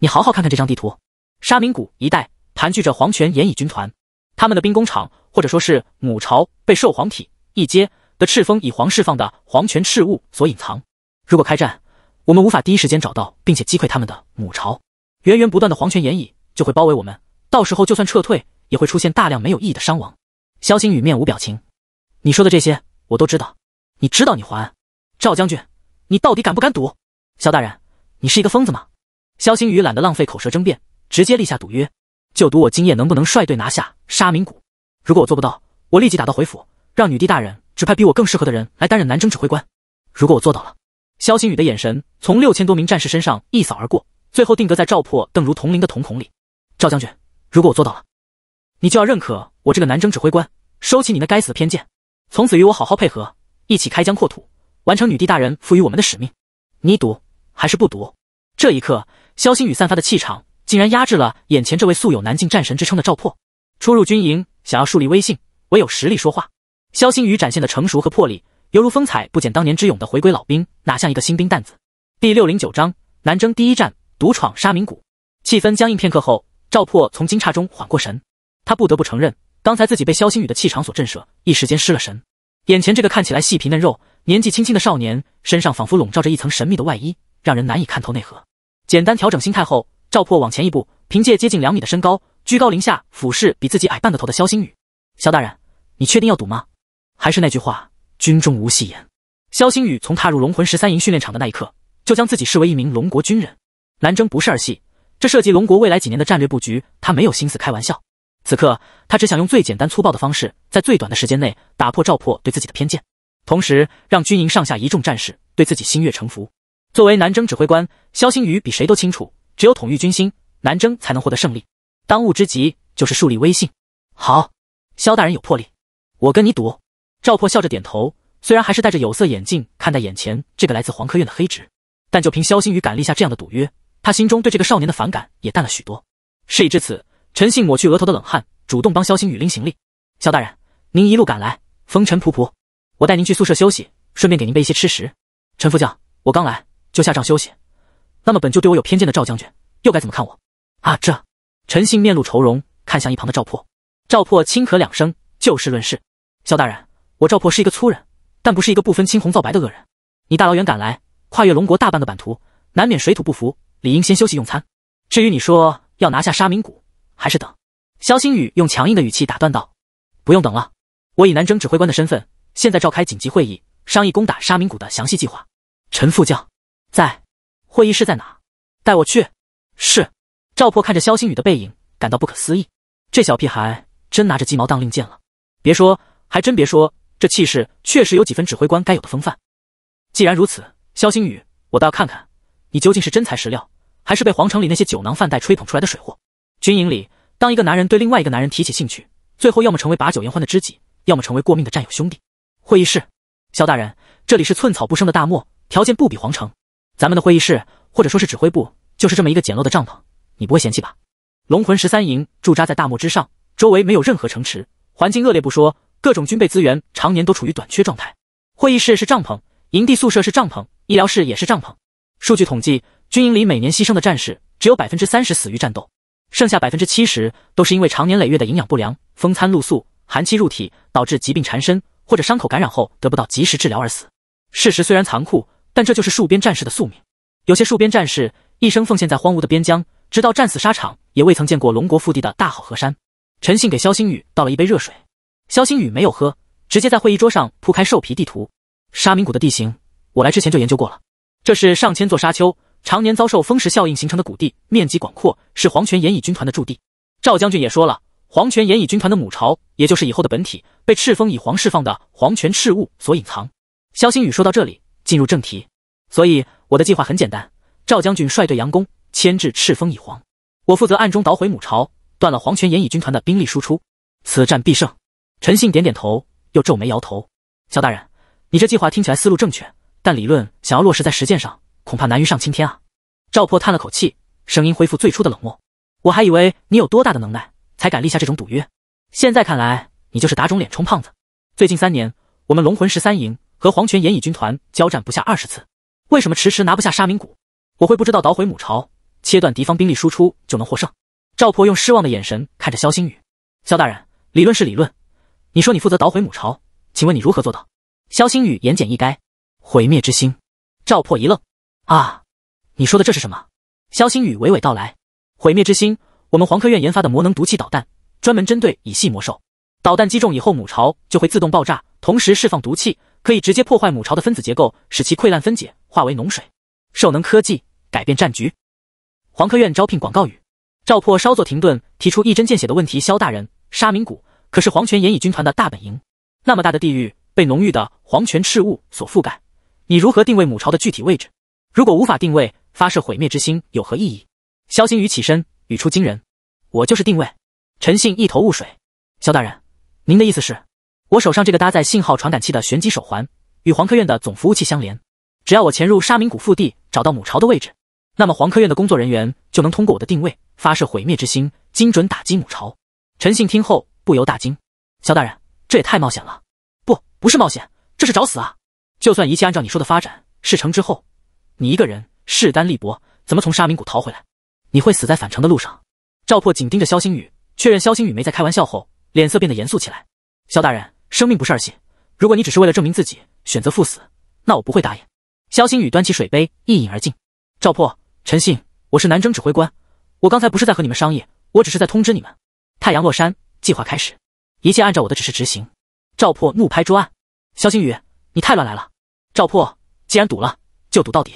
你好好看看这张地图。”沙明谷一带盘踞着皇权炎蚁军团，他们的兵工厂或者说是母巢被兽皇体一阶的赤峰以皇释放的皇权赤物所隐藏。如果开战，我们无法第一时间找到并且击溃他们的母巢，源源不断的皇权炎蚁就会包围我们。到时候就算撤退，也会出现大量没有意义的伤亡。肖星宇面无表情：“你说的这些我都知道，你知道你还赵将军，你到底敢不敢赌？肖大人，你是一个疯子吗？”肖星宇懒得浪费口舌争辩。直接立下赌约，就赌我今夜能不能率队拿下沙明谷。如果我做不到，我立即打道回府，让女帝大人指派比我更适合的人来担任南征指挥官。如果我做到了，萧星宇的眼神从六千多名战士身上一扫而过，最后定格在赵破邓如铜铃的瞳孔里。赵将军，如果我做到了，你就要认可我这个南征指挥官，收起你那该死的偏见，从此与我好好配合，一起开疆扩土，完成女帝大人赋予我们的使命。你赌还是不赌？这一刻，萧星宇散发的气场。竟然压制了眼前这位素有南境战神之称的赵破。初入军营，想要树立威信，唯有实力说话。萧星宇展现的成熟和魄力，犹如风采不减当年之勇的回归老兵，哪像一个新兵蛋子？第六零九章：南征第一战，独闯沙明谷。气氛僵硬片刻后，赵破从惊诧中缓过神，他不得不承认，刚才自己被萧星宇的气场所震慑，一时间失了神。眼前这个看起来细皮嫩肉、年纪轻轻的少年，身上仿佛笼罩着一层神秘的外衣，让人难以看透内核。简单调整心态后。赵破往前一步，凭借接近两米的身高，居高临下俯视比自己矮半个头的肖星宇。肖大人，你确定要赌吗？还是那句话，军中无戏言。肖星宇从踏入龙魂十三营训练场的那一刻，就将自己视为一名龙国军人。南征不是儿戏，这涉及龙国未来几年的战略布局，他没有心思开玩笑。此刻，他只想用最简单粗暴的方式，在最短的时间内打破赵破对自己的偏见，同时让军营上下一众战士对自己心悦诚服。作为南征指挥官，肖星宇比谁都清楚。只有统御军心，南征才能获得胜利。当务之急就是树立威信。好，萧大人有魄力，我跟你赌。赵破笑着点头，虽然还是戴着有色眼镜看待眼前这个来自皇科院的黑执，但就凭萧星宇敢立下这样的赌约，他心中对这个少年的反感也淡了许多。事已至此，陈信抹去额头的冷汗，主动帮萧星宇拎行李。萧大人，您一路赶来，风尘仆仆，我带您去宿舍休息，顺便给您备一些吃食。陈副将，我刚来就下帐休息。那么本就对我有偏见的赵将军，又该怎么看我？啊，这陈信面露愁容，看向一旁的赵破。赵破轻咳两声，就事论事：“萧大人，我赵破是一个粗人，但不是一个不分青红皂白的恶人。你大老远赶来，跨越龙国大半个版图，难免水土不服，理应先休息用餐。至于你说要拿下沙明谷，还是等？”萧星宇用强硬的语气打断道：“不用等了，我以南征指挥官的身份，现在召开紧急会议，商议攻打沙明谷的详细计划。”陈副将，在。会议室在哪？带我去。是。赵破看着萧星宇的背影，感到不可思议。这小屁孩真拿着鸡毛当令箭了。别说，还真别说，这气势确实有几分指挥官该有的风范。既然如此，萧星宇，我倒要看看你究竟是真材实料，还是被皇城里那些酒囊饭袋吹捧出来的水货。军营里，当一个男人对另外一个男人提起兴趣，最后要么成为把酒言欢的知己，要么成为过命的战友兄弟。会议室，萧大人，这里是寸草不生的大漠，条件不比皇城。咱们的会议室，或者说是指挥部，就是这么一个简陋的帐篷，你不会嫌弃吧？龙魂十三营驻扎在大漠之上，周围没有任何城池，环境恶劣不说，各种军备资源常年都处于短缺状态。会议室是帐篷，营地宿舍是帐篷，医疗室也是帐篷。数据统计，军营里每年牺牲的战士，只有百分之三十死于战斗，剩下百分之七十都是因为常年累月的营养不良、风餐露宿、寒气入体，导致疾病缠身，或者伤口感染后得不到及时治疗而死。事实虽然残酷。但这就是戍边战士的宿命。有些戍边战士一生奉献在荒芜的边疆，直到战死沙场，也未曾见过龙国腹地的大好河山。陈信给萧星宇倒了一杯热水，萧星宇没有喝，直接在会议桌上铺开兽皮地图。沙明谷的地形，我来之前就研究过了。这是上千座沙丘，常年遭受风蚀效应形成的谷地，面积广阔，是黄泉岩蚁军团的驻地。赵将军也说了，黄泉岩蚁军团的母巢，也就是以后的本体，被赤峰蚁皇释放的黄泉赤雾所隐藏。萧星宇说到这里。进入正题，所以我的计划很简单：赵将军率队佯攻，牵制赤峰蚁皇；我负责暗中捣毁母巢，断了黄泉炎蚁军团的兵力输出。此战必胜。陈信点点头，又皱眉摇头：“萧大人，你这计划听起来思路正确，但理论想要落实在实践上，恐怕难于上青天啊。”赵破叹了口气，声音恢复最初的冷漠：“我还以为你有多大的能耐，才敢立下这种赌约。现在看来，你就是打肿脸充胖子。最近三年，我们龙魂十三营……”和黄泉炎蚁军团交战不下二十次，为什么迟迟拿不下沙明谷？我会不知道捣毁母巢、切断敌方兵力输出就能获胜？赵破用失望的眼神看着萧星宇。萧大人，理论是理论，你说你负责捣毁母巢，请问你如何做到？萧星宇言简意赅。毁灭之星。赵破一愣。啊，你说的这是什么？萧星宇娓娓道来。毁灭之星，我们黄科院研发的魔能毒气导弹，专门针对乙系魔兽。导弹击中以后，母巢就会自动爆炸，同时释放毒气。可以直接破坏母巢的分子结构，使其溃烂分解，化为脓水。兽能科技改变战局。黄科院招聘广告语。赵破稍作停顿，提出一针见血的问题：萧大人，沙明谷可是黄泉炎蚁军团的大本营，那么大的地域被浓郁的黄泉赤雾所覆盖，你如何定位母巢的具体位置？如果无法定位，发射毁灭之星有何意义？萧星宇起身，语出惊人：我就是定位。陈信一头雾水。萧大人，您的意思是？我手上这个搭载信号传感器的玄机手环，与黄科院的总服务器相连。只要我潜入沙明谷腹地，找到母巢的位置，那么黄科院的工作人员就能通过我的定位发射毁灭之星，精准打击母巢。陈信听后不由大惊：“萧大人，这也太冒险了！不，不是冒险，这是找死啊！就算一切按照你说的发展，事成之后，你一个人势单力薄，怎么从沙明谷逃回来？你会死在返程的路上。”赵破紧盯着肖星宇，确认肖星宇没在开玩笑后，脸色变得严肃起来：“肖大人。”生命不是儿戏，如果你只是为了证明自己选择赴死，那我不会答应。肖星宇端起水杯一饮而尽。赵破陈信，我是南征指挥官，我刚才不是在和你们商议，我只是在通知你们。太阳落山计划开始，一切按照我的指示执行。赵破怒拍桌案，肖星宇，你太乱来了。赵破，既然赌了，就赌到底。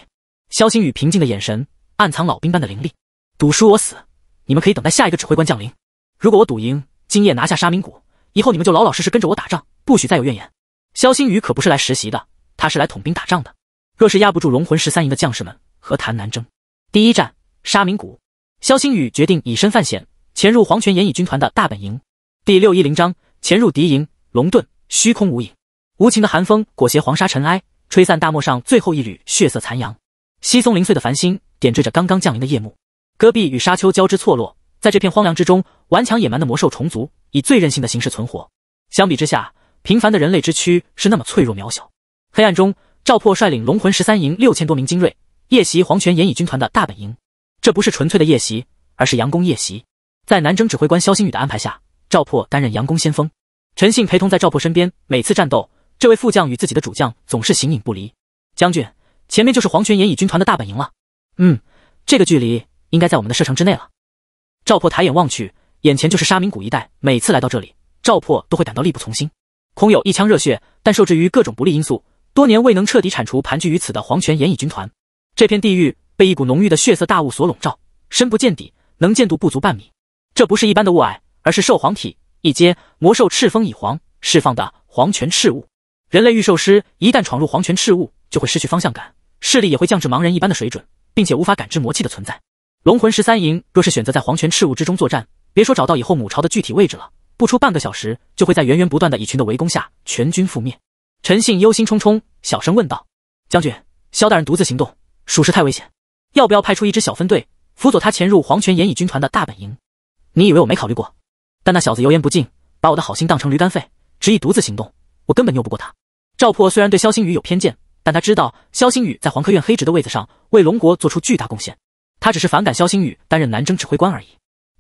肖星宇平静的眼神，暗藏老兵般的凌厉。赌输我死，你们可以等待下一个指挥官降临。如果我赌赢，今夜拿下沙明谷。以后你们就老老实实跟着我打仗，不许再有怨言。肖星宇可不是来实习的，他是来统兵打仗的。若是压不住龙魂十三营的将士们，何谈南征？第一战，沙明谷。肖星宇决定以身犯险，潜入黄泉演义军团的大本营。第六一零章：潜入敌营。龙遁，虚空无影。无情的寒风裹挟黄沙尘埃，吹散大漠上最后一缕血色残阳。稀松零碎的繁星点缀着刚刚降临的夜幕。戈壁与沙丘交织错落，在这片荒凉之中，顽强野蛮的魔兽虫族。以最任性的形式存活。相比之下，平凡的人类之躯是那么脆弱渺小。黑暗中，赵破率领龙魂十三营六千多名精锐夜袭黄泉炎蚁军团的大本营。这不是纯粹的夜袭，而是佯攻夜袭。在南征指挥官萧星宇的安排下，赵破担任佯攻先锋。陈信陪同在赵破身边，每次战斗，这位副将与自己的主将总是形影不离。将军，前面就是黄泉炎蚁军团的大本营了。嗯，这个距离应该在我们的射程之内了。赵破抬眼望去。眼前就是沙明谷一带，每次来到这里，赵破都会感到力不从心。空有一腔热血，但受制于各种不利因素，多年未能彻底铲除盘踞于此的皇权炎蚁军团。这片地域被一股浓郁的血色大雾所笼罩，深不见底，能见度不足半米。这不是一般的雾霭，而是兽皇体一阶魔兽赤峰蚁皇释放的皇权赤雾。人类御兽师一旦闯入皇权赤雾，就会失去方向感，视力也会降至盲人一般的水准，并且无法感知魔气的存在。龙魂十三营若是选择在皇权赤雾之中作战，别说找到以后母巢的具体位置了，不出半个小时就会在源源不断的蚁群的围攻下全军覆灭。陈信忧心忡忡，小声问道：“将军，萧大人独自行动，属实太危险，要不要派出一支小分队辅佐他潜入黄泉炎蚁军团的大本营？”你以为我没考虑过？但那小子油盐不进，把我的好心当成驴肝肺，执意独自行动，我根本拗不过他。赵破虽然对萧星宇有偏见，但他知道萧星宇在皇科院黑执的位子上为龙国做出巨大贡献，他只是反感萧星宇担任南征指挥官而已。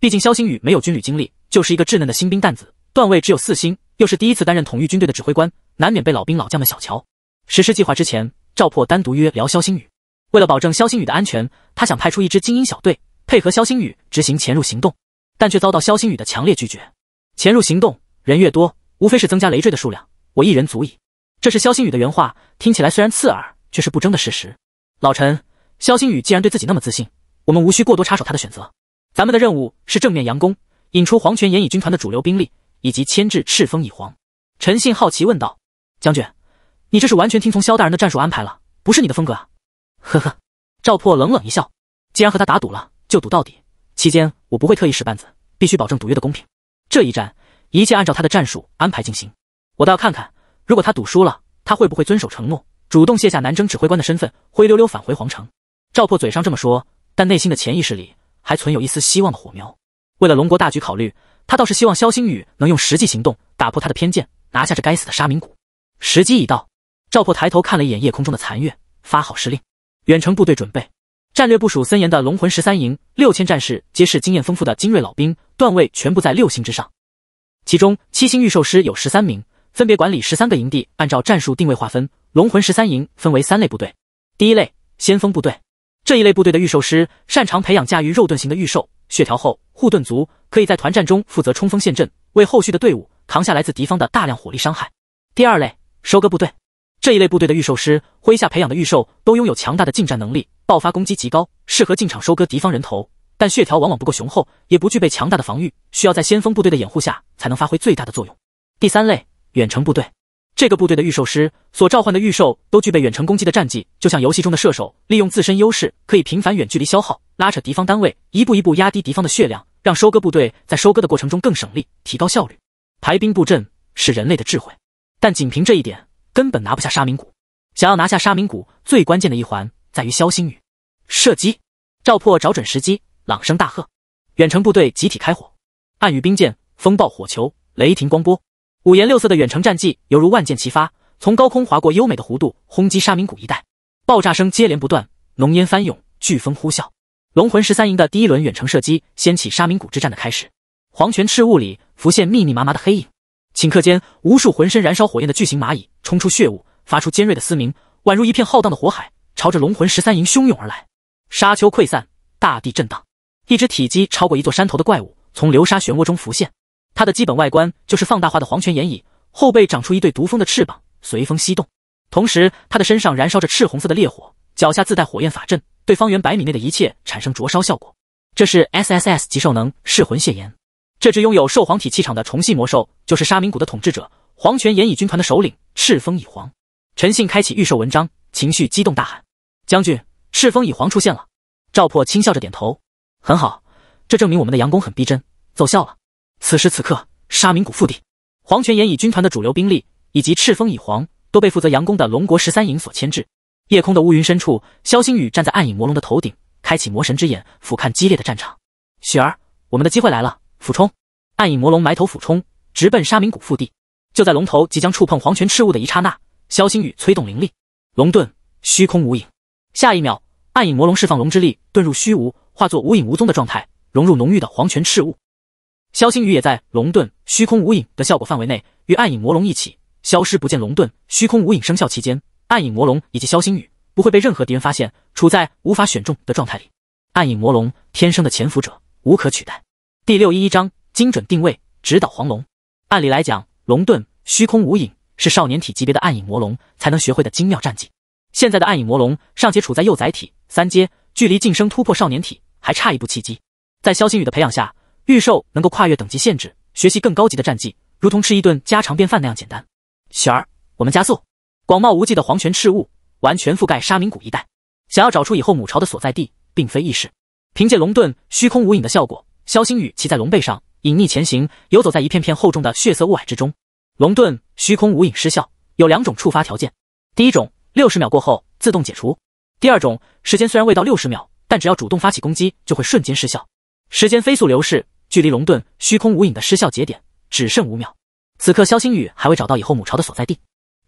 毕竟肖星宇没有军旅经历，就是一个稚嫩的新兵蛋子，段位只有四星，又是第一次担任统御军队的指挥官，难免被老兵老将们小瞧。实施计划之前，赵破单独约聊肖星宇。为了保证肖星宇的安全，他想派出一支精英小队，配合肖星宇执行潜入行动，但却遭到肖星宇的强烈拒绝。潜入行动人越多，无非是增加累赘的数量，我一人足矣。这是肖星宇的原话，听起来虽然刺耳，却是不争的事实。老陈，肖星宇既然对自己那么自信，我们无需过多插手他的选择。咱们的任务是正面佯攻，引出黄泉炎蚁军团的主流兵力，以及牵制赤峰蚁皇。陈信好奇问道：“将军，你这是完全听从萧大人的战术安排了？不是你的风格啊！”呵呵，赵破冷冷一笑：“既然和他打赌了，就赌到底。期间我不会特意使绊子，必须保证赌约的公平。这一战一切按照他的战术安排进行。我倒要看看，如果他赌输了，他会不会遵守承诺，主动卸下南征指挥官的身份，灰溜溜返回皇城？”赵破嘴上这么说，但内心的潜意识里。还存有一丝希望的火苗。为了龙国大局考虑，他倒是希望肖星宇能用实际行动打破他的偏见，拿下这该死的沙明谷。时机已到，赵破抬头看了一眼夜空中的残月，发号施令：远程部队准备。战略部署森严的龙魂十三营六千战士，皆是经验丰富的精锐老兵，段位全部在六星之上。其中七星御兽师有十三名，分别管理十三个营地。按照战术定位划分，龙魂十三营分为三类部队：第一类先锋部队。这一类部队的御兽师擅长培养驾驭肉盾型的御兽，血条厚、护盾足，可以在团战中负责冲锋陷阵，为后续的队伍扛下来自敌方的大量火力伤害。第二类收割部队，这一类部队的御兽师麾下培养的御兽都拥有强大的近战能力，爆发攻击极高，适合进场收割敌方人头，但血条往往不够雄厚，也不具备强大的防御，需要在先锋部队的掩护下才能发挥最大的作用。第三类远程部队。这个部队的御兽师所召唤的御兽都具备远程攻击的战绩，就像游戏中的射手，利用自身优势可以频繁远距离消耗，拉扯敌方单位，一步一步压低敌方的血量，让收割部队在收割的过程中更省力，提高效率。排兵布阵是人类的智慧，但仅凭这一点根本拿不下沙明谷。想要拿下沙明谷，最关键的一环在于消星宇。射击！赵破找准时机，朗声大喝：“远程部队集体开火！暗语兵剑、风暴火球、雷霆光波！”五颜六色的远程战技犹如万箭齐发，从高空划过优美的弧度，轰击沙鸣谷一带。爆炸声接连不断，浓烟翻涌，飓风呼啸。龙魂十三营的第一轮远程射击，掀起沙鸣谷之战的开始。黄泉赤雾里浮现密密麻麻的黑影，顷刻间，无数浑身燃烧火焰的巨型蚂蚁冲出血雾，发出尖锐的嘶鸣，宛如一片浩荡的火海，朝着龙魂十三营汹涌而来。沙丘溃散，大地震荡，一只体积超过一座山头的怪物从流沙漩涡中浮现。它的基本外观就是放大化的黄泉眼蚁，后背长出一对毒蜂的翅膀，随风吸动。同时，它的身上燃烧着赤红色的烈火，脚下自带火焰法阵，对方圆百米内的一切产生灼烧效果。这是 S S S 级兽能噬魂血炎。这只拥有兽皇体气场的虫系魔兽，就是沙鸣谷的统治者、黄泉眼蚁军团的首领赤峰蚁皇。陈信开启预售文章，情绪激动大喊：“将军，赤峰蚁皇出现了！”赵破轻笑着点头：“很好，这证明我们的佯攻很逼真，奏效了。”此时此刻，沙明谷腹地，黄泉炎蚁军团的主流兵力以及赤峰蚁皇都被负责佯攻的龙国十三营所牵制。夜空的乌云深处，萧星宇站在暗影魔龙的头顶，开启魔神之眼，俯瞰激烈的战场。雪儿，我们的机会来了！俯冲！暗影魔龙埋头俯冲，直奔沙明谷腹地。就在龙头即将触碰黄泉赤雾的一刹那，萧星宇催动灵力，龙盾虚空无影。下一秒，暗影魔龙释放龙之力，遁入虚无，化作无影无踪的状态，融入浓郁的黄泉赤雾。萧星宇也在龙遁虚空无影的效果范围内，与暗影魔龙一起消失不见。龙遁虚空无影生效期间，暗影魔龙以及萧星宇不会被任何敌人发现，处在无法选中的状态里。暗影魔龙天生的潜伏者，无可取代。第六一一章：精准定位，指导黄龙。按理来讲，龙遁虚空无影是少年体级别的暗影魔龙才能学会的精妙战技。现在的暗影魔龙尚且处在幼崽体，三阶，距离晋升突破少年体还差一步契机。在萧星宇的培养下。预售能够跨越等级限制，学习更高级的战技，如同吃一顿家常便饭那样简单。雪儿，我们加速。广袤无际的黄泉赤雾完全覆盖沙鸣谷一带，想要找出以后母巢的所在地，并非易事。凭借龙盾虚空无影的效果，萧星宇骑在龙背上隐匿前行，游走在一片片厚重的血色雾霭之中。龙盾虚空无影失效有两种触发条件：第一种，六十秒过后自动解除；第二种，时间虽然未到六十秒，但只要主动发起攻击，就会瞬间失效。时间飞速流逝。距离龙盾虚空无影的失效节点只剩五秒，此刻肖星宇还未找到以后母巢的所在地，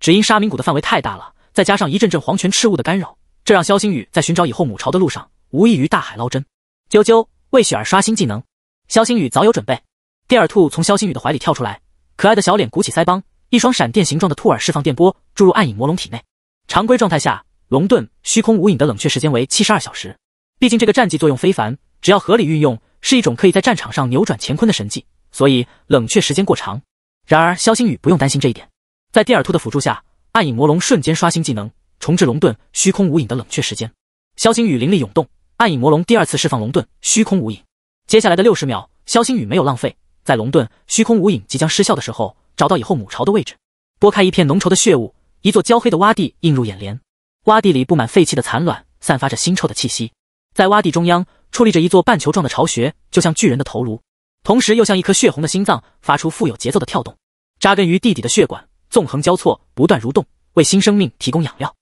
只因沙鸣谷的范围太大了，再加上一阵阵黄泉赤雾的干扰，这让肖星宇在寻找以后母巢的路上无异于大海捞针。啾啾，为雪儿刷新技能。肖星宇早有准备，第二兔从肖星宇的怀里跳出来，可爱的小脸鼓起腮帮，一双闪电形状的兔耳释放电波注入暗影魔龙体内。常规状态下，龙盾虚空无影的冷却时间为七十二小时，毕竟这个战绩作用非凡，只要合理运用。是一种可以在战场上扭转乾坤的神技，所以冷却时间过长。然而，肖星宇不用担心这一点，在蒂尔突的辅助下，暗影魔龙瞬间刷新技能，重置龙盾虚空无影的冷却时间。肖星宇灵力涌动，暗影魔龙第二次释放龙盾虚空无影。接下来的六十秒，肖星宇没有浪费，在龙盾虚空无影即将失效的时候，找到以后母巢的位置，拨开一片浓稠的血雾，一座焦黑的洼地映入眼帘。洼地里布满废弃的残卵，散发着腥臭的气息。在洼地中央。矗立着一座半球状的巢穴，就像巨人的头颅，同时又像一颗血红的心脏，发出富有节奏的跳动。扎根于地底的血管纵横交错，不断蠕动，为新生命提供养料。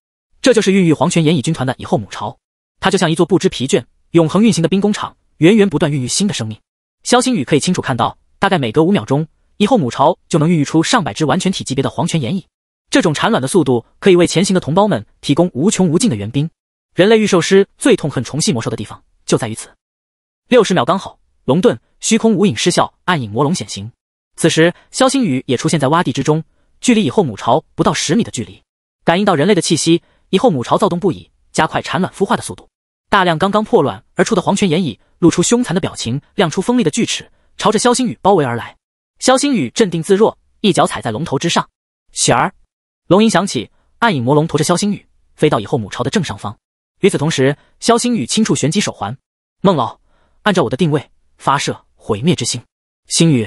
这就是孕育黄泉岩蚁军团的蚁后母巢，它就像一座不知疲倦、永恒运行的兵工厂，源源不断孕育新的生命。肖星宇可以清楚看到，大概每隔五秒钟，蚁后母巢就能孕育出上百只完全体级别的黄泉岩蚁。这种产卵的速度可以为前行的同胞们提供无穷无尽的援兵。人类御兽师最痛恨虫系魔兽的地方。就在于此，六十秒刚好，龙盾虚空无影失效，暗影魔龙显形。此时，肖星宇也出现在洼地之中，距离以后母巢不到十米的距离。感应到人类的气息，以后母巢躁动不已，加快产卵孵化的速度。大量刚刚破卵而出的黄泉眼蚁露出凶残的表情，亮出锋利的锯齿，朝着肖星宇包围而来。肖星宇镇定自若，一脚踩在龙头之上。雪儿，龙吟响起，暗影魔龙驮着肖星宇，飞到以后母巢的正上方。与此同时，肖星宇轻触玄机手环，孟老，按照我的定位发射毁灭之星。星宇，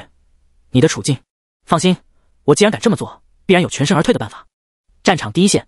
你的处境，放心，我既然敢这么做，必然有全身而退的办法。战场第一线，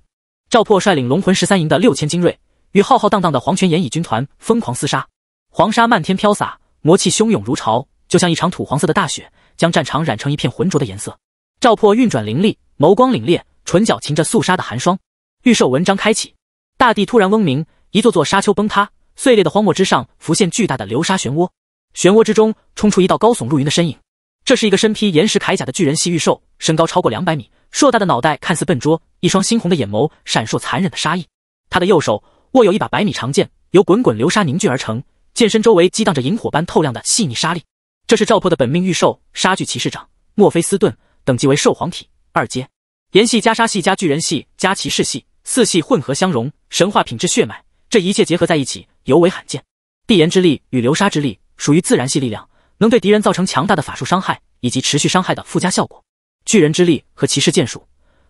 赵破率领龙魂十三营的六千精锐，与浩浩荡荡的黄泉岩蚁军团疯狂厮杀，黄沙漫天飘洒，魔气汹涌如潮，就像一场土黄色的大雪，将战场染成一片浑浊的颜色。赵破运转灵力，眸光凛冽，唇角噙着肃杀的寒霜，御兽文章开启，大地突然嗡鸣。一座座沙丘崩塌，碎裂的荒漠之上浮现巨大的流沙漩涡，漩涡之中冲出一道高耸入云的身影。这是一个身披岩石铠甲的巨人系御兽，身高超过两百米，硕大的脑袋看似笨拙，一双猩红的眼眸闪烁残忍的杀意。他的右手握有一把百米长剑，由滚滚流沙凝聚而成，剑身周围激荡着萤火般透亮的细腻沙粒。这是赵破的本命御兽沙巨骑士长墨菲斯顿，等级为兽皇体二阶，岩系加沙系加巨人系加骑士系四系混合相融，神话品质血脉。这一切结合在一起，尤为罕见。地岩之力与流沙之力属于自然系力量，能对敌人造成强大的法术伤害以及持续伤害的附加效果。巨人之力和骑士剑术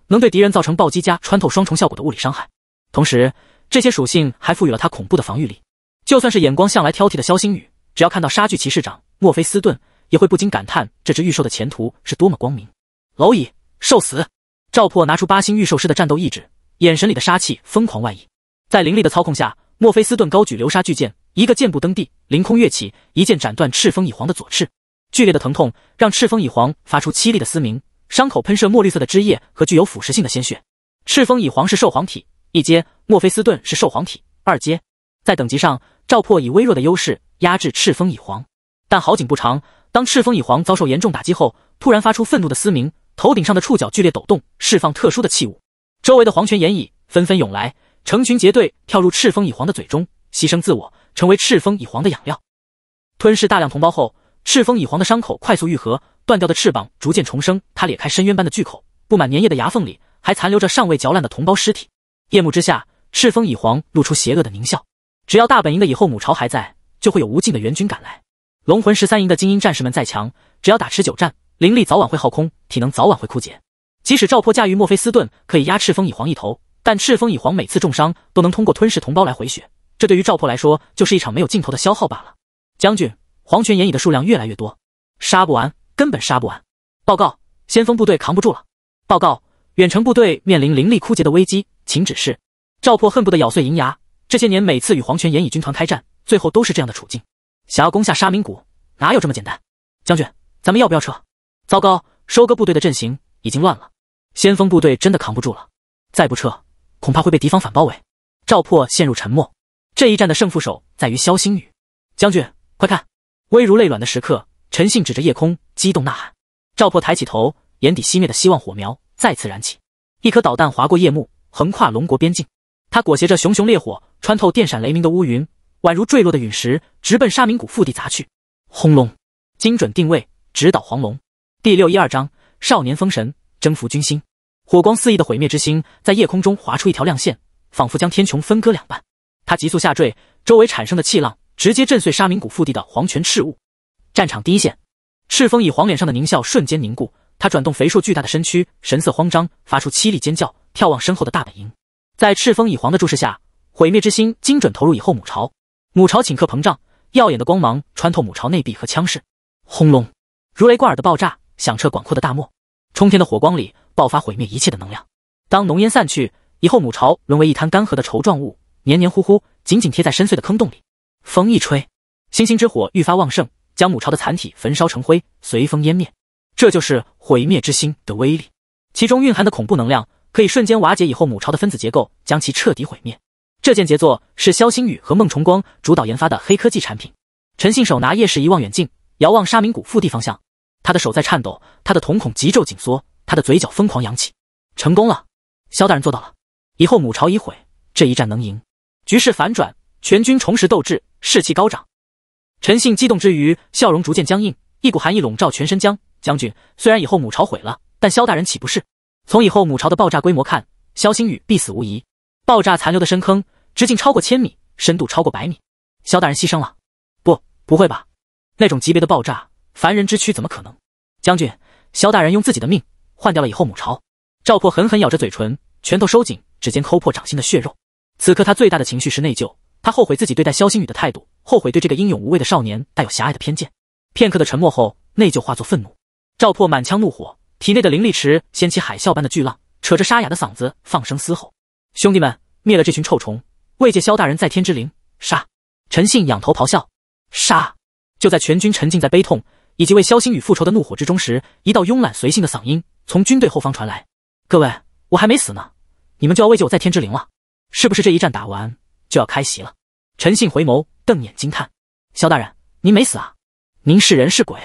能对敌人造成暴击加穿透双重效果的物理伤害。同时，这些属性还赋予了他恐怖的防御力。就算是眼光向来挑剔的萧星宇，只要看到沙巨骑士长莫菲斯顿，也会不禁感叹这只御兽的前途是多么光明。蝼蚁，受死！赵破拿出八星御兽师的战斗意志，眼神里的杀气疯狂外溢。在灵力的操控下，墨菲斯顿高举流沙巨剑，一个箭步蹬地，凌空跃起，一剑斩断赤峰蚁皇的左翅。剧烈的疼痛让赤峰蚁皇发出凄厉的嘶鸣，伤口喷射墨绿色的汁液和具有腐蚀性的鲜血。赤峰蚁皇是兽皇体一阶，墨菲斯顿是兽皇体二阶，在等级上，赵破以微弱的优势压制赤峰蚁皇。但好景不长，当赤峰蚁皇遭受严重打击后，突然发出愤怒的嘶鸣，头顶上的触角剧烈抖动，释放特殊的气雾，周围的黄泉岩蚁纷纷涌来。成群结队跳入赤峰蚁皇的嘴中，牺牲自我，成为赤峰蚁皇的养料。吞噬大量同胞后，赤峰蚁皇的伤口快速愈合，断掉的翅膀逐渐重生。它裂开深渊般的巨口，布满粘液的牙缝里还残留着尚未嚼烂的同胞尸体。夜幕之下，赤峰蚁皇露出邪恶的狞笑。只要大本营的蚁后母巢还在，就会有无尽的援军赶来。龙魂十三营的精英战士们再强，只要打持久战，灵力早晚会耗空，体能早晚会枯竭。即使赵破驾驭墨菲斯顿，可以压赤峰蚁皇一头。但赤峰蚁皇每次重伤都能通过吞噬同胞来回血，这对于赵破来说就是一场没有尽头的消耗罢了。将军，黄泉眼蚁的数量越来越多，杀不完，根本杀不完。报告，先锋部队扛不住了。报告，远程部队面临灵力枯竭的危机，请指示。赵破恨不得咬碎银牙，这些年每次与黄泉眼蚁军团开战，最后都是这样的处境。想要攻下沙明谷，哪有这么简单？将军，咱们要不要撤？糟糕，收割部队的阵型已经乱了，先锋部队真的扛不住了，再不撤。恐怕会被敌方反包围。赵破陷入沉默。这一战的胜负手在于萧星宇将军，快看！危如累卵的时刻，陈信指着夜空，激动呐喊。赵破抬起头，眼底熄灭的希望火苗再次燃起。一颗导弹划过夜幕，横跨龙国边境，他裹挟着熊熊烈火，穿透电闪雷鸣的乌云，宛如坠落的陨石，直奔沙鸣谷腹地砸去。轰隆！精准定位，直捣黄龙。第六一二章：少年封神，征服军心。火光肆意的毁灭之星在夜空中划出一条亮线，仿佛将天穹分割两半。它急速下坠，周围产生的气浪直接震碎沙明谷腹地的黄泉赤雾。战场第一线，赤峰蚁皇脸上的狞笑瞬间凝固，他转动肥硕巨大的身躯，神色慌张，发出凄厉尖叫，眺望身后的大本营。在赤峰蚁皇的注视下，毁灭之星精准投入蚁后母巢，母巢顷刻膨胀，耀眼的光芒穿透母巢内壁和枪势。轰隆，如雷贯耳的爆炸响彻广阔的大漠。冲天的火光里爆发毁灭一切的能量。当浓烟散去以后，母巢沦为一滩干涸的稠状物，黏黏糊糊，紧紧贴在深邃的坑洞里。风一吹，星星之火愈发旺盛，将母巢的残体焚烧成灰，随风湮灭。这就是毁灭之星的威力，其中蕴含的恐怖能量可以瞬间瓦解以后母巢的分子结构，将其彻底毁灭。这件杰作是肖星宇和孟重光主导研发的黑科技产品。陈信手拿夜视仪望远镜，遥望沙明谷腹地方向。他的手在颤抖，他的瞳孔极皱紧缩，他的嘴角疯狂扬起，成功了！萧大人做到了！以后母巢已毁，这一战能赢，局势反转，全军重拾斗志，士气高涨。陈信激动之余，笑容逐渐僵硬，一股寒意笼罩全身，僵。将军，虽然以后母巢毁了，但萧大人岂不是从以后母巢的爆炸规模看，萧星宇必死无疑。爆炸残留的深坑，直径超过千米，深度超过百米，萧大人牺牲了。不，不会吧？那种级别的爆炸。凡人之躯怎么可能？将军，萧大人用自己的命换掉了以后母巢。赵破狠狠咬着嘴唇，拳头收紧，指尖抠破掌心的血肉。此刻他最大的情绪是内疚，他后悔自己对待萧星宇的态度，后悔对这个英勇无畏的少年带有狭隘的偏见。片刻的沉默后，内疚化作愤怒。赵破满腔怒火，体内的灵力池掀起海啸般的巨浪，扯着沙哑的嗓子放声嘶吼：“兄弟们，灭了这群臭虫，慰藉萧大人在天之灵！杀！”陈信仰头咆哮：“杀！”就在全军沉浸在悲痛。以及为萧星宇复仇的怒火之中时，一道慵懒随性的嗓音从军队后方传来：“各位，我还没死呢，你们就要慰藉我在天之灵了，是不是？这一战打完就要开席了。”陈信回眸，瞪眼惊叹：“萧大人，您没死啊？您是人是鬼？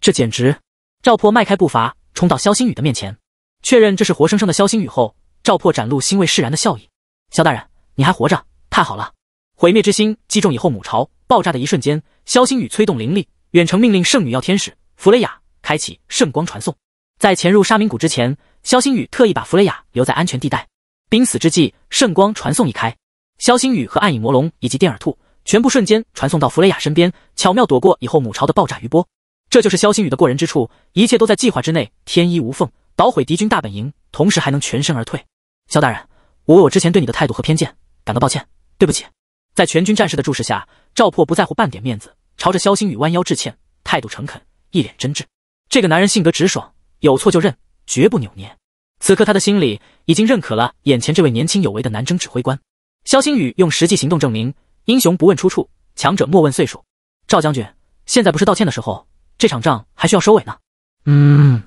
这简直……”赵破迈开步伐，冲到萧星宇的面前，确认这是活生生的萧星宇后，赵破展露欣慰释然的笑意：“萧大人，你还活着，太好了！”毁灭之心击中以后母巢爆炸的一瞬间，萧星宇催动灵力。远程命令圣女要天使弗雷雅开启圣光传送，在潜入沙明谷之前，肖星宇特意把弗雷雅留在安全地带。濒死之际，圣光传送一开，肖星宇和暗影魔龙以及电耳兔全部瞬间传送到弗雷雅身边，巧妙躲过以后母巢的爆炸余波。这就是肖星宇的过人之处，一切都在计划之内，天衣无缝，捣毁敌军大本营，同时还能全身而退。肖大人，我为我之前对你的态度和偏见感到抱歉，对不起。在全军战士的注视下，赵破不在乎半点面子。朝着萧星宇弯腰致歉，态度诚恳，一脸真挚。这个男人性格直爽，有错就认，绝不扭捏。此刻他的心里已经认可了眼前这位年轻有为的南征指挥官。萧星宇用实际行动证明：英雄不问出处，强者莫问岁数。赵将军，现在不是道歉的时候，这场仗还需要收尾呢。嗯，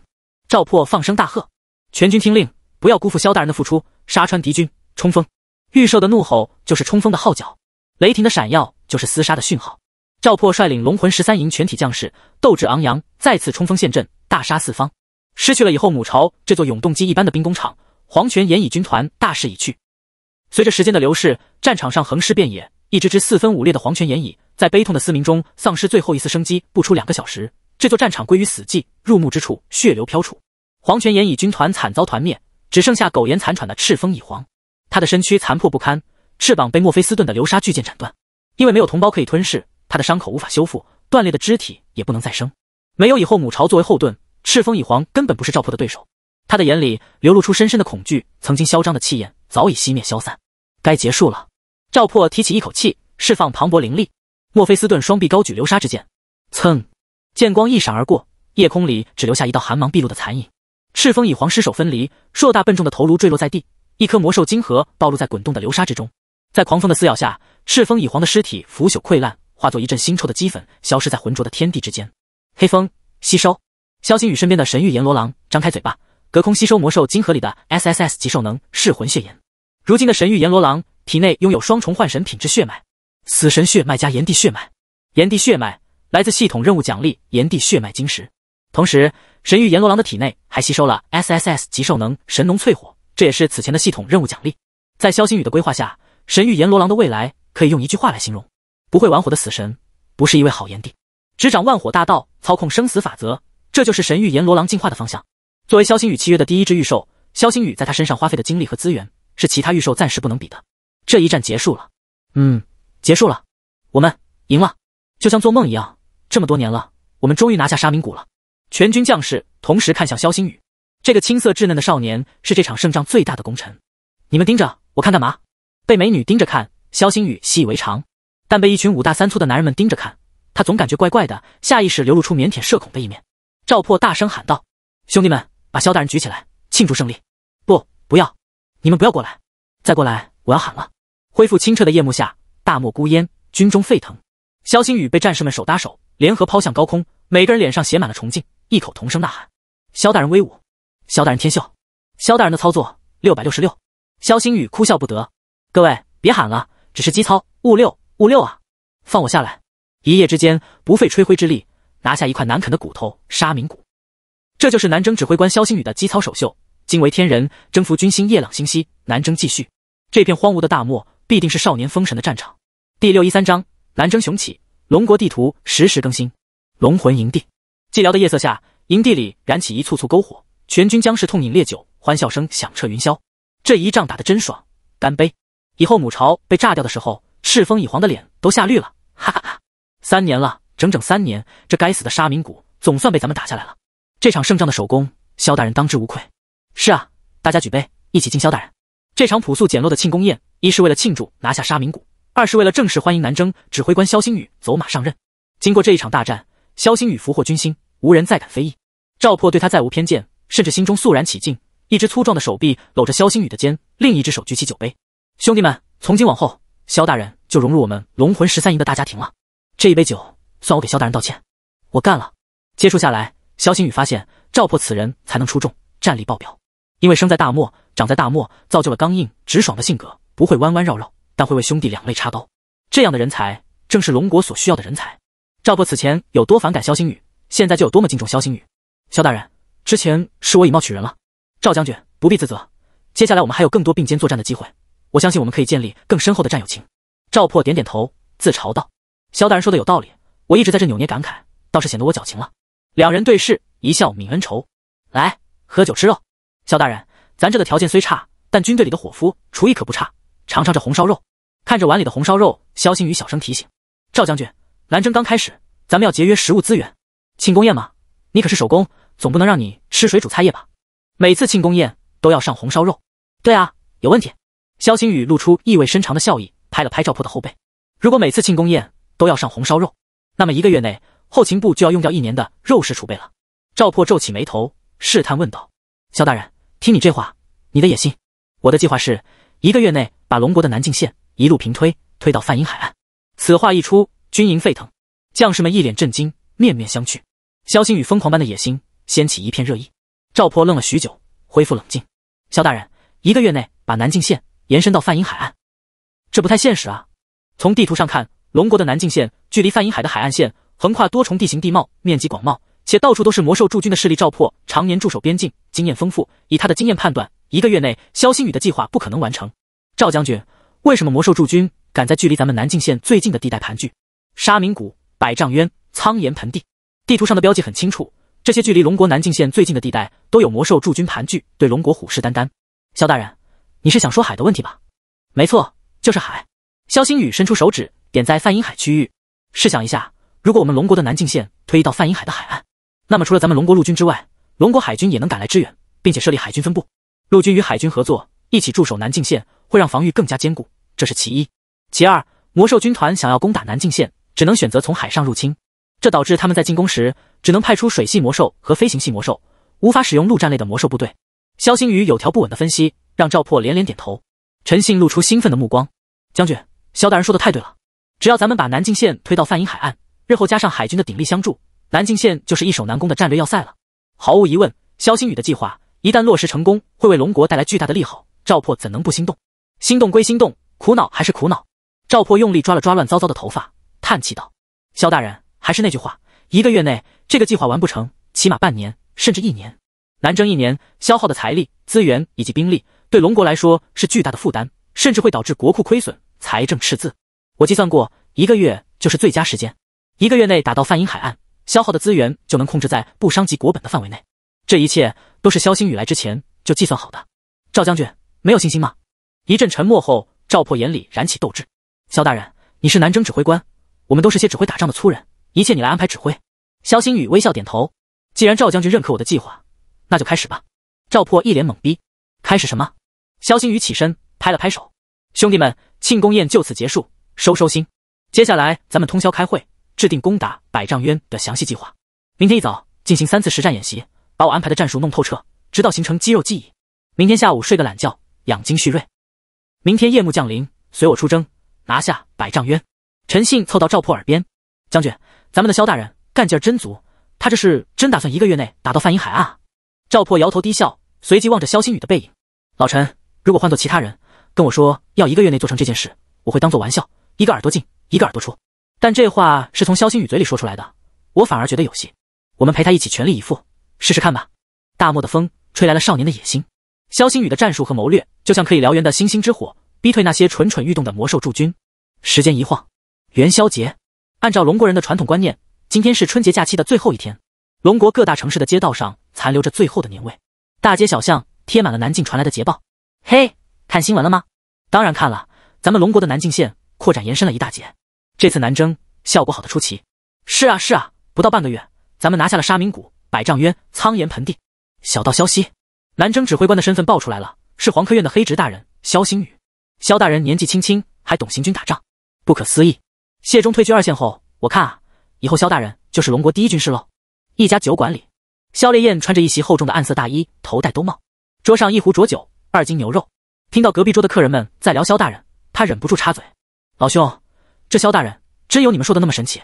赵破放声大喝：“全军听令，不要辜负萧大人的付出，杀穿敌军，冲锋！”玉兽的怒吼就是冲锋的号角，雷霆的闪耀就是厮杀的讯号。赵破率领龙魂十三营全体将士，斗志昂扬，再次冲锋陷阵，大杀四方。失去了以后母巢这座永动机一般的兵工厂，黄泉岩蚁军团大势已去。随着时间的流逝，战场上横尸遍野，一只只四分五裂的黄泉岩蚁在悲痛的嘶鸣中丧失最后一丝生机。不出两个小时，这座战场归于死寂，入目之处血流飘出，黄泉岩蚁军团惨遭团灭，只剩下苟延残喘的赤峰蚁皇，他的身躯残破不堪，翅膀被墨菲斯顿的流沙巨剑斩断，因为没有同胞可以吞噬。他的伤口无法修复，断裂的肢体也不能再生。没有以后母巢作为后盾，赤峰蚁皇根本不是赵破的对手。他的眼里流露出深深的恐惧，曾经嚣张的气焰早已熄灭消散。该结束了。赵破提起一口气，释放磅礴灵力。墨菲斯顿双臂高举流沙之剑，噌，剑光一闪而过，夜空里只留下一道寒芒毕露的残影。赤峰蚁皇尸首分离，硕大笨重的头颅坠落在地，一颗魔兽晶核暴露在滚动的流沙之中。在狂风的撕咬下，赤峰蚁皇的尸体腐朽溃烂。化作一阵腥臭的鸡粉，消失在浑浊的天地之间。黑风吸收，萧星宇身边的神域阎罗狼张开嘴巴，隔空吸收魔兽晶核里的 SSS 级兽能噬魂血炎。如今的神域阎罗狼体内拥有双重幻神品质血脉，死神血脉加炎帝血脉。炎帝血脉来自系统任务奖励炎帝血脉晶石，同时神域阎罗狼的体内还吸收了 SSS 级兽能神农淬火，这也是此前的系统任务奖励。在萧星宇的规划下，神域阎罗狼的未来可以用一句话来形容。不会玩火的死神，不是一位好炎帝。执掌万火大道，操控生死法则，这就是神域言罗狼进化的方向。作为萧星宇契约的第一只玉兽，萧星宇在他身上花费的精力和资源，是其他御兽暂时不能比的。这一战结束了，嗯，结束了，我们赢了，就像做梦一样。这么多年了，我们终于拿下沙明谷了。全军将士同时看向萧星宇，这个青涩稚嫩的少年是这场胜仗最大的功臣。你们盯着我看干嘛？被美女盯着看，萧星宇习以为常。但被一群五大三粗的男人们盯着看，他总感觉怪怪的，下意识流露出腼腆、社恐的一面。赵破大声喊道：“兄弟们，把萧大人举起来，庆祝胜利！”“不，不要！你们不要过来！再过来，我要喊了！”恢复清澈的夜幕下，大漠孤烟，军中沸腾。萧星宇被战士们手搭手，联合抛向高空，每个人脸上写满了崇敬，异口同声呐喊：“萧大人威武！萧大人天秀！萧大人的操作六百六十六！”萧星宇哭笑不得：“各位别喊了，只是机操物六。”五六啊，放我下来！一夜之间，不费吹灰之力拿下一块难啃的骨头沙明谷，这就是南征指挥官萧星宇的机操首秀，惊为天人，征服军心。夜朗星稀，南征继续。这片荒芜的大漠，必定是少年封神的战场。第六一三章：南征雄起。龙国地图实时更新。龙魂营地，寂寥的夜色下，营地里燃起一簇簇篝火，全军将士痛饮烈酒，欢笑声响彻云霄。这一仗打得真爽，干杯！以后母巢被炸掉的时候。赤峰乙皇的脸都吓绿了，哈哈哈！三年了，整整三年，这该死的沙明谷总算被咱们打下来了。这场胜仗的首功，萧大人当之无愧。是啊，大家举杯，一起敬萧大人。这场朴素简陋的庆功宴，一是为了庆祝拿下沙明谷，二是为了正式欢迎南征指挥官萧星宇走马上任。经过这一场大战，萧星宇俘获军心，无人再敢非议。赵破对他再无偏见，甚至心中肃然起敬。一只粗壮的手臂搂着萧星宇的肩，另一只手举起酒杯。兄弟们，从今往后，萧大人。就融入我们龙魂十三营的大家庭了。这一杯酒，算我给萧大人道歉，我干了。接触下来，萧星宇发现赵破此人才能出众，战力爆表。因为生在大漠，长在大漠，造就了刚硬直爽的性格，不会弯弯绕绕，但会为兄弟两肋插刀。这样的人才，正是龙国所需要的人才。赵破此前有多反感萧星宇，现在就有多么敬重萧星宇。萧大人，之前是我以貌取人了，赵将军不必自责。接下来我们还有更多并肩作战的机会，我相信我们可以建立更深厚的战友情。赵破点点头，自嘲道：“萧大人说的有道理，我一直在这扭捏感慨，倒是显得我矫情了。”两人对视，一笑泯恩仇，来喝酒吃肉。萧大人，咱这的条件虽差，但军队里的伙夫厨艺可不差，尝尝这红烧肉。看着碗里的红烧肉，萧星宇小声提醒：“赵将军，南征刚开始，咱们要节约食物资源。庆功宴嘛，你可是首功，总不能让你吃水煮菜叶吧？每次庆功宴都要上红烧肉。”“对啊，有问题。”萧星宇露出意味深长的笑意。拍了拍赵破的后背，如果每次庆功宴都要上红烧肉，那么一个月内后勤部就要用掉一年的肉食储备了。赵破皱起眉头，试探问道：“萧大人，听你这话，你的野心？”“我的计划是，一个月内把龙国的南境线一路平推，推到泛阴海岸。”此话一出，军营沸腾，将士们一脸震惊，面面相觑。萧星宇疯狂般的野心掀起一片热议。赵破愣了许久，恢复冷静：“萧大人，一个月内把南境线延伸到泛阴海岸。”这不太现实啊！从地图上看，龙国的南境线距离泛银海的海岸线，横跨多重地形地貌，面积广袤，且到处都是魔兽驻军的势力照破，常年驻守边境，经验丰富。以他的经验判断，一个月内萧星宇的计划不可能完成。赵将军，为什么魔兽驻军敢在距离咱们南境线最近的地带盘踞？沙明谷、百丈渊、苍岩盆地，地图上的标记很清楚，这些距离龙国南境线最近的地带都有魔兽驻军盘踞，对龙国虎视眈眈。萧大人，你是想说海的问题吧？没错。就是海，肖星宇伸出手指点在泛银海区域。试想一下，如果我们龙国的南境线推移到泛银海的海岸，那么除了咱们龙国陆军之外，龙国海军也能赶来支援，并且设立海军分部。陆军与海军合作，一起驻守南境线，会让防御更加坚固。这是其一。其二，魔兽军团想要攻打南境线，只能选择从海上入侵，这导致他们在进攻时只能派出水系魔兽和飞行系魔兽，无法使用陆战类的魔兽部队。肖星宇有条不紊的分析，让赵破连连点头。陈信露出兴奋的目光。将军，萧大人说的太对了。只要咱们把南靖县推到泛影海岸，日后加上海军的鼎力相助，南靖县就是易守难攻的战略要塞了。毫无疑问，萧星宇的计划一旦落实成功，会为龙国带来巨大的利好。赵破怎能不心动？心动归心动，苦恼还是苦恼。赵破用力抓了抓乱糟糟的头发，叹气道：“萧大人，还是那句话，一个月内这个计划完不成，起码半年，甚至一年。南征一年，消耗的财力、资源以及兵力，对龙国来说是巨大的负担，甚至会导致国库亏损。”财政赤字，我计算过，一个月就是最佳时间。一个月内打到泛阴海岸，消耗的资源就能控制在不伤及国本的范围内。这一切都是肖星宇来之前就计算好的。赵将军没有信心吗？一阵沉默后，赵破眼里燃起斗志。肖大人，你是南征指挥官，我们都是些只会打仗的粗人，一切你来安排指挥。肖星宇微笑点头。既然赵将军认可我的计划，那就开始吧。赵破一脸懵逼，开始什么？肖星宇起身拍了拍手。兄弟们，庆功宴就此结束，收收心。接下来咱们通宵开会，制定攻打百丈渊的详细计划。明天一早进行三次实战演习，把我安排的战术弄透彻，直到形成肌肉记忆。明天下午睡个懒觉，养精蓄锐。明天夜幕降临，随我出征，拿下百丈渊。陈信凑到赵破耳边：“将军，咱们的萧大人干劲儿真足，他这是真打算一个月内打到泛影海岸啊？”赵破摇头低笑，随即望着萧星宇的背影：“老陈，如果换做其他人。”跟我说要一个月内做成这件事，我会当做玩笑，一个耳朵进，一个耳朵出。但这话是从肖星宇嘴里说出来的，我反而觉得有戏。我们陪他一起全力以赴，试试看吧。大漠的风吹来了少年的野心，肖星宇的战术和谋略就像可以燎原的星星之火，逼退那些蠢蠢欲动的魔兽驻军。时间一晃，元宵节。按照龙国人的传统观念，今天是春节假期的最后一天。龙国各大城市的街道上残留着最后的年味，大街小巷贴满了南境传来的捷报。嘿。看新闻了吗？当然看了，咱们龙国的南境线扩展延伸了一大截，这次南征效果好的出奇。是啊是啊，不到半个月，咱们拿下了沙明谷、百丈渊、苍岩盆地。小道消息，南征指挥官的身份爆出来了，是皇科院的黑执大人萧星宇。萧大人年纪轻轻，还懂行军打仗，不可思议。谢忠退居二线后，我看啊，以后萧大人就是龙国第一军师喽。一家酒馆里，萧烈焰穿着一袭厚重的暗色大衣，头戴兜帽，桌上一壶浊酒，二斤牛肉。听到隔壁桌的客人们在聊萧大人，他忍不住插嘴：“老兄，这萧大人真有你们说的那么神奇？”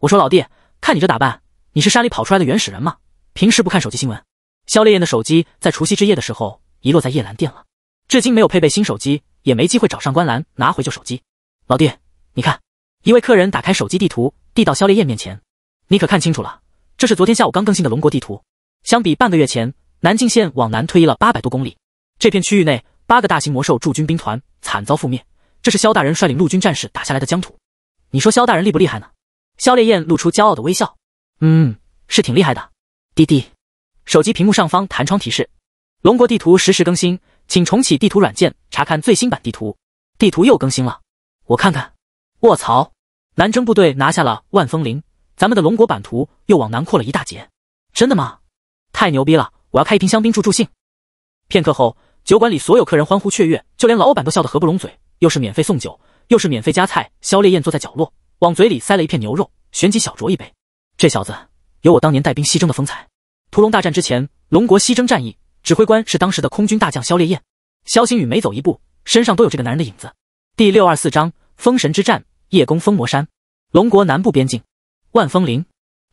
我说：“老弟，看你这打扮，你是山里跑出来的原始人吗？平时不看手机新闻？”萧烈焰的手机在除夕之夜的时候遗落在夜兰店了，至今没有配备新手机，也没机会找上官兰拿回旧手机。老弟，你看，一位客人打开手机地图，递到萧烈焰面前：“你可看清楚了，这是昨天下午刚更新的龙国地图。相比半个月前，南靖县往南推移了八百多公里，这片区域内。”八个大型魔兽驻军兵团惨遭覆灭，这是萧大人率领陆军战士打下来的疆土。你说萧大人厉不厉害呢？萧烈焰露出骄傲的微笑。嗯，是挺厉害的。滴滴，手机屏幕上方弹窗提示：龙国地图实时更新，请重启地图软件查看最新版地图。地图又更新了，我看看。卧槽！南征部队拿下了万峰林，咱们的龙国版图又往南扩了一大截。真的吗？太牛逼了！我要开一瓶香槟助助兴。片刻后。酒馆里所有客人欢呼雀跃，就连老板都笑得合不拢嘴。又是免费送酒，又是免费加菜。肖烈焰坐在角落，往嘴里塞了一片牛肉，旋即小酌一杯。这小子有我当年带兵西征的风采。屠龙大战之前，龙国西征战役指挥官是当时的空军大将肖烈焰。肖星宇每走一步，身上都有这个男人的影子。第六二四章：封神之战。叶公封魔山，龙国南部边境，万峰林。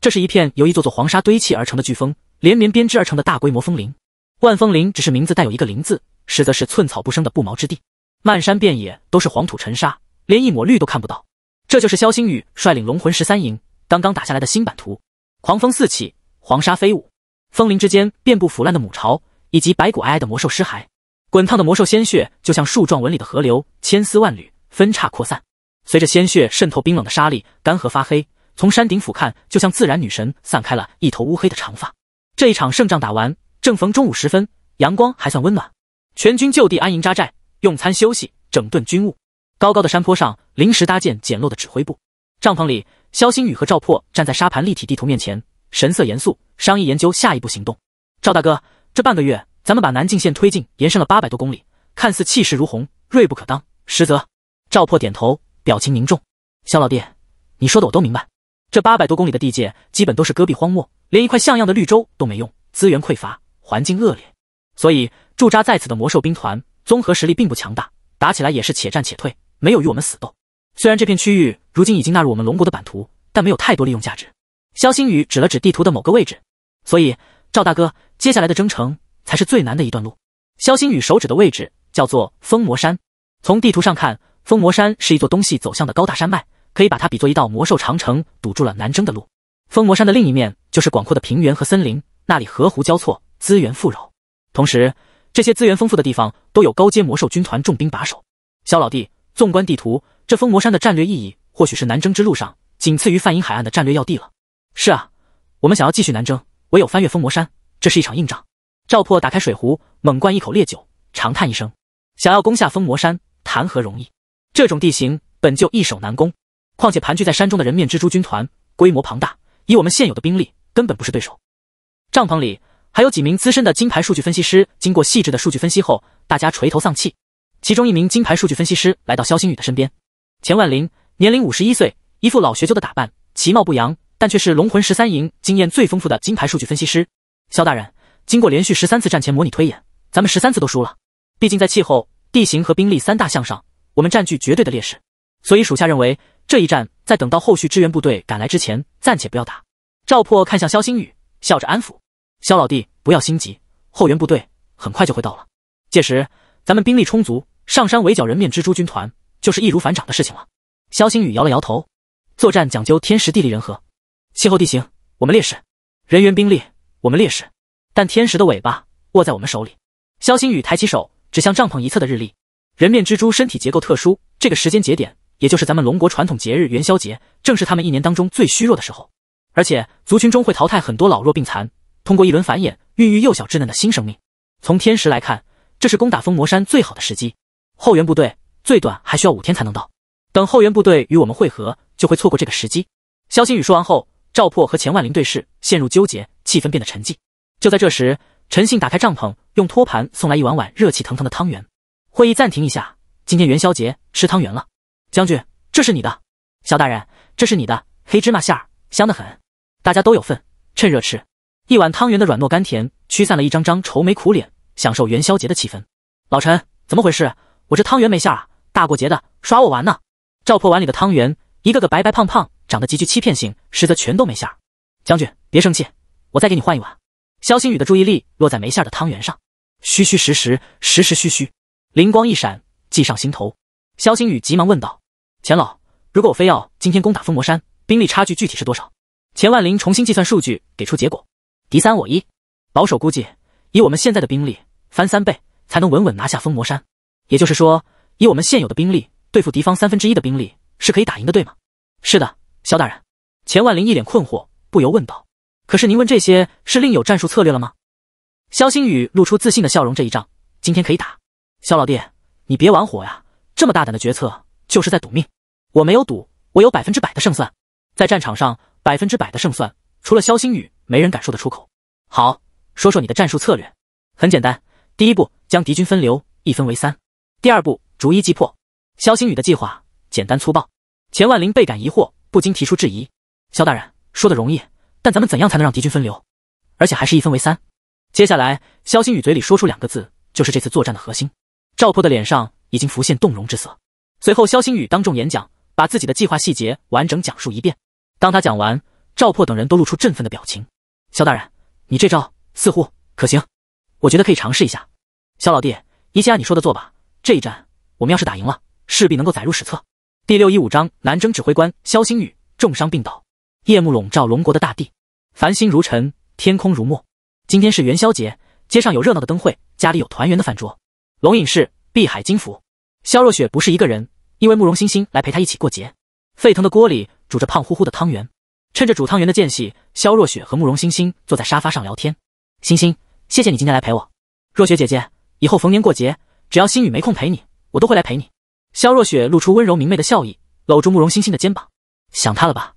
这是一片由一座座黄沙堆砌而成的巨峰，连绵编织而成的大规模峰林。万峰林只是名字带有一个“林”字，实则是寸草不生的不毛之地，漫山遍野都是黄土尘沙，连一抹绿都看不到。这就是肖星宇率领龙魂十三营刚刚打下来的新版图。狂风四起，黄沙飞舞，风林之间遍布腐烂的母巢以及白骨皑皑的魔兽尸骸，滚烫的魔兽鲜血就像树状纹理的河流，千丝万缕分叉扩散。随着鲜血渗透冰冷的沙粒，干涸发黑。从山顶俯瞰，就像自然女神散开了一头乌黑的长发。这一场胜仗打完。正逢中午时分，阳光还算温暖，全军就地安营扎寨，用餐休息，整顿军务。高高的山坡上，临时搭建简陋的指挥部帐篷里，肖星宇和赵破站在沙盘立体地图面前，神色严肃，商议研究下一步行动。赵大哥，这半个月，咱们把南靖县推进延伸了八百多公里，看似气势如虹，锐不可当，实则……赵破点头，表情凝重。肖老弟，你说的我都明白。这八百多公里的地界，基本都是戈壁荒漠，连一块像样的绿洲都没用，资源匮乏。环境恶劣，所以驻扎在此的魔兽兵团综合实力并不强大，打起来也是且战且退，没有与我们死斗。虽然这片区域如今已经纳入我们龙国的版图，但没有太多利用价值。肖星宇指了指地图的某个位置，所以赵大哥接下来的征程才是最难的一段路。肖星宇手指的位置叫做封魔山。从地图上看，封魔山是一座东西走向的高大山脉，可以把它比作一道魔兽长城，堵住了南征的路。封魔山的另一面就是广阔的平原和森林，那里河湖交错。资源富饶，同时，这些资源丰富的地方都有高阶魔兽军团重兵把守。肖老弟，纵观地图，这封魔山的战略意义或许是南征之路上仅次于泛音海岸的战略要地了。是啊，我们想要继续南征，唯有翻越封魔山。这是一场硬仗。赵破打开水壶，猛灌一口烈酒，长叹一声：“想要攻下封魔山，谈何容易？这种地形本就易守难攻，况且盘踞在山中的人面蜘蛛军团规模庞大，以我们现有的兵力，根本不是对手。”帐篷里。还有几名资深的金牌数据分析师，经过细致的数据分析后，大家垂头丧气。其中一名金牌数据分析师来到肖星宇的身边，钱万林，年龄五十一岁，一副老学究的打扮，其貌不扬，但却是龙魂十三营经验最丰富的金牌数据分析师。肖大人，经过连续十三次战前模拟推演，咱们十三次都输了。毕竟在气候、地形和兵力三大项上，我们占据绝对的劣势，所以属下认为这一战在等到后续支援部队赶来之前，暂且不要打。赵破看向肖星宇，笑着安抚。肖老弟，不要心急，后援部队很快就会到了。届时，咱们兵力充足，上山围剿人面蜘蛛军团就是易如反掌的事情了。肖星宇摇了摇头，作战讲究天时地利人和，气候地形我们劣势，人员兵力我们劣势，但天时的尾巴握在我们手里。肖星宇抬起手指向帐篷一侧的日历，人面蜘蛛身体结构特殊，这个时间节点也就是咱们龙国传统节日元宵节，正是他们一年当中最虚弱的时候，而且族群中会淘汰很多老弱病残。通过一轮繁衍，孕育幼小稚嫩的新生命。从天时来看，这是攻打封魔山最好的时机。后援部队最短还需要五天才能到，等后援部队与我们会合，就会错过这个时机。萧星宇说完后，赵破和钱万林对视，陷入纠结，气氛变得沉寂。就在这时，陈信打开帐篷，用托盘送来一碗碗热气腾腾的汤圆。会议暂停一下，今天元宵节吃汤圆了。将军，这是你的。肖大人，这是你的黑芝麻馅儿，香得很。大家都有份，趁热吃。一碗汤圆的软糯甘甜，驱散了一张张愁眉苦脸，享受元宵节的气氛。老陈，怎么回事？我这汤圆没馅啊！大过节的，耍我玩呢？赵破碗里的汤圆，一个个白白胖胖，长得极具欺骗性，实则全都没馅。将军，别生气，我再给你换一碗。肖星宇的注意力落在没馅的汤圆上，虚虚实实，实实虚虚，灵光一闪，计上心头。肖星宇急忙问道：“钱老，如果我非要今天攻打封魔山，兵力差距具体是多少？”钱万林重新计算数据，给出结果。敌三我一，保守估计，以我们现在的兵力翻三倍才能稳稳拿下封魔山。也就是说，以我们现有的兵力对付敌方三分之一的兵力是可以打赢的，对吗？是的，萧大人。钱万林一脸困惑，不由问道：“可是您问这些是另有战术策略了吗？”萧星宇露出自信的笑容：“这一仗今天可以打。”萧老弟，你别玩火呀！这么大胆的决策就是在赌命。我没有赌，我有百分之百的胜算。在战场上，百分之百的胜算。除了萧星宇，没人敢说得出口。好，说说你的战术策略。很简单，第一步将敌军分流，一分为三；第二步逐一击破。萧星宇的计划简单粗暴。钱万林倍感疑惑，不禁提出质疑：“萧大人说的容易，但咱们怎样才能让敌军分流，而且还是一分为三？”接下来，萧星宇嘴里说出两个字，就是这次作战的核心。赵破的脸上已经浮现动容之色。随后，萧星宇当众演讲，把自己的计划细节完整讲述一遍。当他讲完。赵破等人都露出振奋的表情。萧大人，你这招似乎可行，我觉得可以尝试一下。萧老弟，一切按你说的做吧。这一战，我们要是打赢了，势必能够载入史册。第六一五章：南征指挥官萧星宇重伤病倒。夜幕笼罩龙国的大地，繁星如尘，天空如墨。今天是元宵节，街上有热闹的灯会，家里有团圆的饭桌。龙隐寺，碧海金府，萧若雪不是一个人，因为慕容欣欣来陪她一起过节。沸腾的锅里煮着胖乎乎的汤圆。趁着煮汤圆的间隙，肖若雪和慕容欣欣坐在沙发上聊天。欣欣，谢谢你今天来陪我。若雪姐姐，以后逢年过节，只要星宇没空陪你，我都会来陪你。肖若雪露出温柔明媚的笑意，搂住慕容欣欣的肩膀。想他了吧？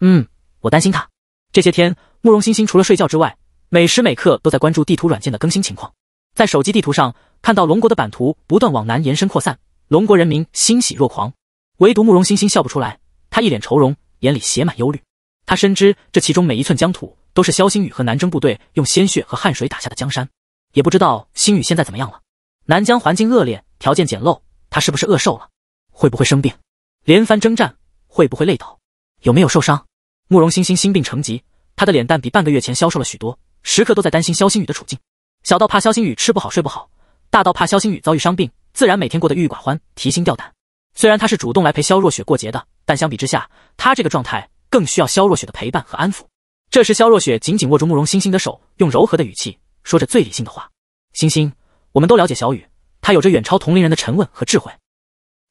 嗯，我担心他。这些天，慕容欣欣除了睡觉之外，每时每刻都在关注地图软件的更新情况。在手机地图上看到龙国的版图不断往南延伸扩散，龙国人民欣喜若狂。唯独慕容欣欣笑不出来，他一脸愁容，眼里写满忧虑。他深知这其中每一寸疆土都是萧星宇和南征部队用鲜血和汗水打下的江山，也不知道星宇现在怎么样了。南疆环境恶劣，条件简陋，他是不是饿瘦了？会不会生病？连番征战会不会累倒？有没有受伤？慕容欣欣心病成疾，她的脸蛋比半个月前消瘦了许多，时刻都在担心萧星宇的处境。小到怕萧星宇吃不好睡不好，大到怕萧星宇遭遇伤病，自然每天过得郁郁寡欢，提心吊胆。虽然他是主动来陪萧若雪过节的，但相比之下，他这个状态。更需要萧若雪的陪伴和安抚。这时，萧若雪紧紧握住慕容星星的手，用柔和的语气说着最理性的话：“星星，我们都了解小雨，她有着远超同龄人的沉稳和智慧。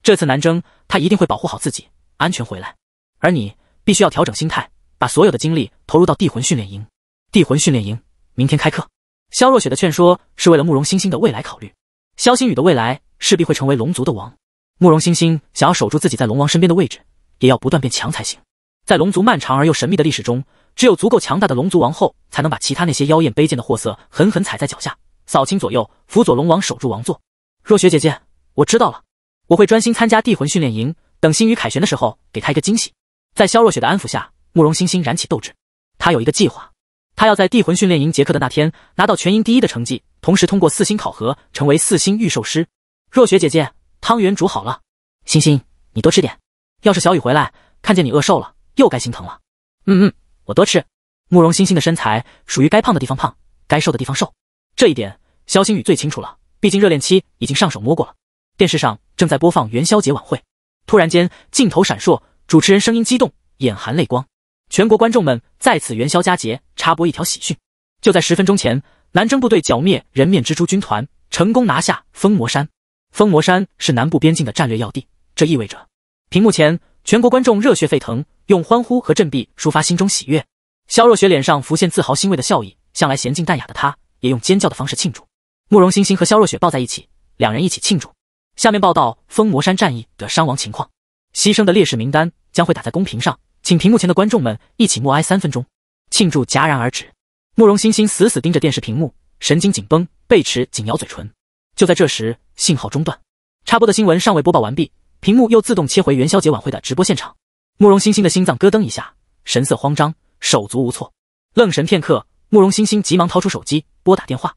这次南征，他一定会保护好自己，安全回来。而你，必须要调整心态，把所有的精力投入到地魂训练营。地魂训练营明天开课。”萧若雪的劝说是为了慕容星星的未来考虑。萧星宇的未来势必会成为龙族的王，慕容星星想要守住自己在龙王身边的位置，也要不断变强才行。在龙族漫长而又神秘的历史中，只有足够强大的龙族王后，才能把其他那些妖艳卑贱的货色狠狠踩在脚下，扫清左右，辅佐龙王守住王座。若雪姐姐，我知道了，我会专心参加地魂训练营，等星宇凯旋的时候，给他一个惊喜。在萧若雪的安抚下，慕容星星燃起斗志。他有一个计划，他要在地魂训练营结课的那天，拿到全营第一的成绩，同时通过四星考核，成为四星御兽师。若雪姐姐，汤圆煮好了，星星你多吃点。要是小雨回来看见你饿瘦了，又该心疼了。嗯嗯，我多吃。慕容欣欣的身材属于该胖的地方胖，该瘦的地方瘦，这一点肖星宇最清楚了。毕竟热恋期已经上手摸过了。电视上正在播放元宵节晚会，突然间镜头闪烁，主持人声音激动，眼含泪光。全国观众们在此元宵佳节插播一条喜讯：就在十分钟前，南征部队剿灭人面蜘蛛军团，成功拿下封魔山。封魔山是南部边境的战略要地，这意味着……屏幕前。全国观众热血沸腾，用欢呼和振臂抒发心中喜悦。萧若雪脸上浮现自豪欣慰的笑意，向来娴静淡雅的她也用尖叫的方式庆祝。慕容欣欣和萧若雪抱在一起，两人一起庆祝。下面报道封魔山战役的伤亡情况，牺牲的烈士名单将会打在公屏上，请屏幕前的观众们一起默哀三分钟。庆祝戛然而止，慕容欣欣死死盯着电视屏幕，神经紧绷，贝齿紧咬嘴唇。就在这时，信号中断，插播的新闻尚未播报完毕。屏幕又自动切回元宵节晚会的直播现场，慕容星星的心脏咯噔一下，神色慌张，手足无措。愣神片刻，慕容星星急忙掏出手机拨打电话。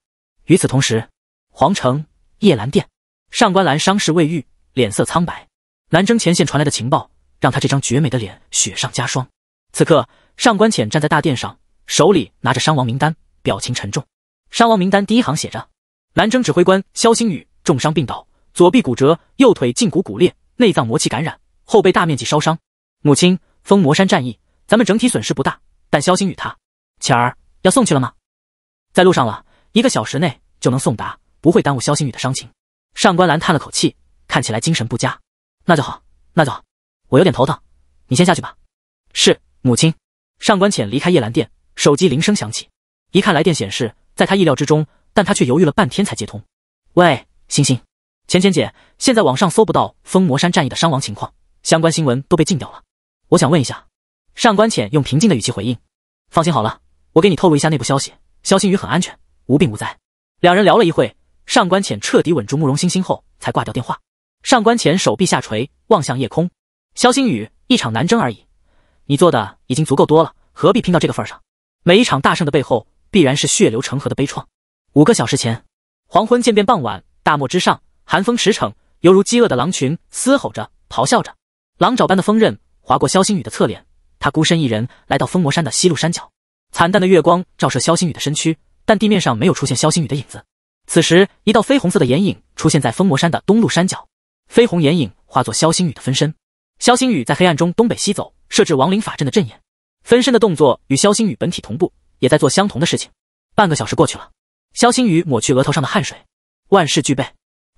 与此同时，皇城夜阑殿，上官岚伤势未愈，脸色苍白。南征前线传来的情报，让他这张绝美的脸雪上加霜。此刻，上官浅站在大殿上，手里拿着伤亡名单，表情沉重。伤亡名单第一行写着：南征指挥官肖星宇重伤病倒，左臂骨折，右腿胫骨骨裂。内脏魔气感染，后背大面积烧伤。母亲，封魔山战役，咱们整体损失不大，但萧星宇他，浅儿要送去了吗？在路上了一个小时内就能送达，不会耽误萧星宇的伤情。上官岚叹了口气，看起来精神不佳。那就好，那就好。我有点头疼，你先下去吧。是母亲。上官浅离开夜兰殿，手机铃声响起，一看来电显示，在他意料之中，但他却犹豫了半天才接通。喂，星星。浅浅姐，现在网上搜不到封魔山战役的伤亡情况，相关新闻都被禁掉了。我想问一下。上官浅用平静的语气回应：“放心好了，我给你透露一下内部消息，肖星宇很安全，无病无灾。”两人聊了一会，上官浅彻底稳住慕容欣欣后，才挂掉电话。上官浅手臂下垂，望向夜空。肖星宇，一场南征而已，你做的已经足够多了，何必拼到这个份上？每一场大胜的背后，必然是血流成河的悲怆。五个小时前，黄昏渐变傍晚，大漠之上。寒风驰骋，犹如饥饿的狼群，嘶吼着，咆哮着，狼爪般的锋刃划过萧星宇的侧脸。他孤身一人来到风魔山的西路山脚，惨淡的月光照射萧星宇的身躯，但地面上没有出现萧星宇的影子。此时，一道绯红色的眼影出现在风魔山的东路山脚，绯红眼影化作萧星宇的分身。萧星宇在黑暗中东北西走，设置亡灵法阵的阵眼。分身的动作与萧星宇本体同步，也在做相同的事情。半个小时过去了，萧星宇抹去额头上的汗水，万事俱备。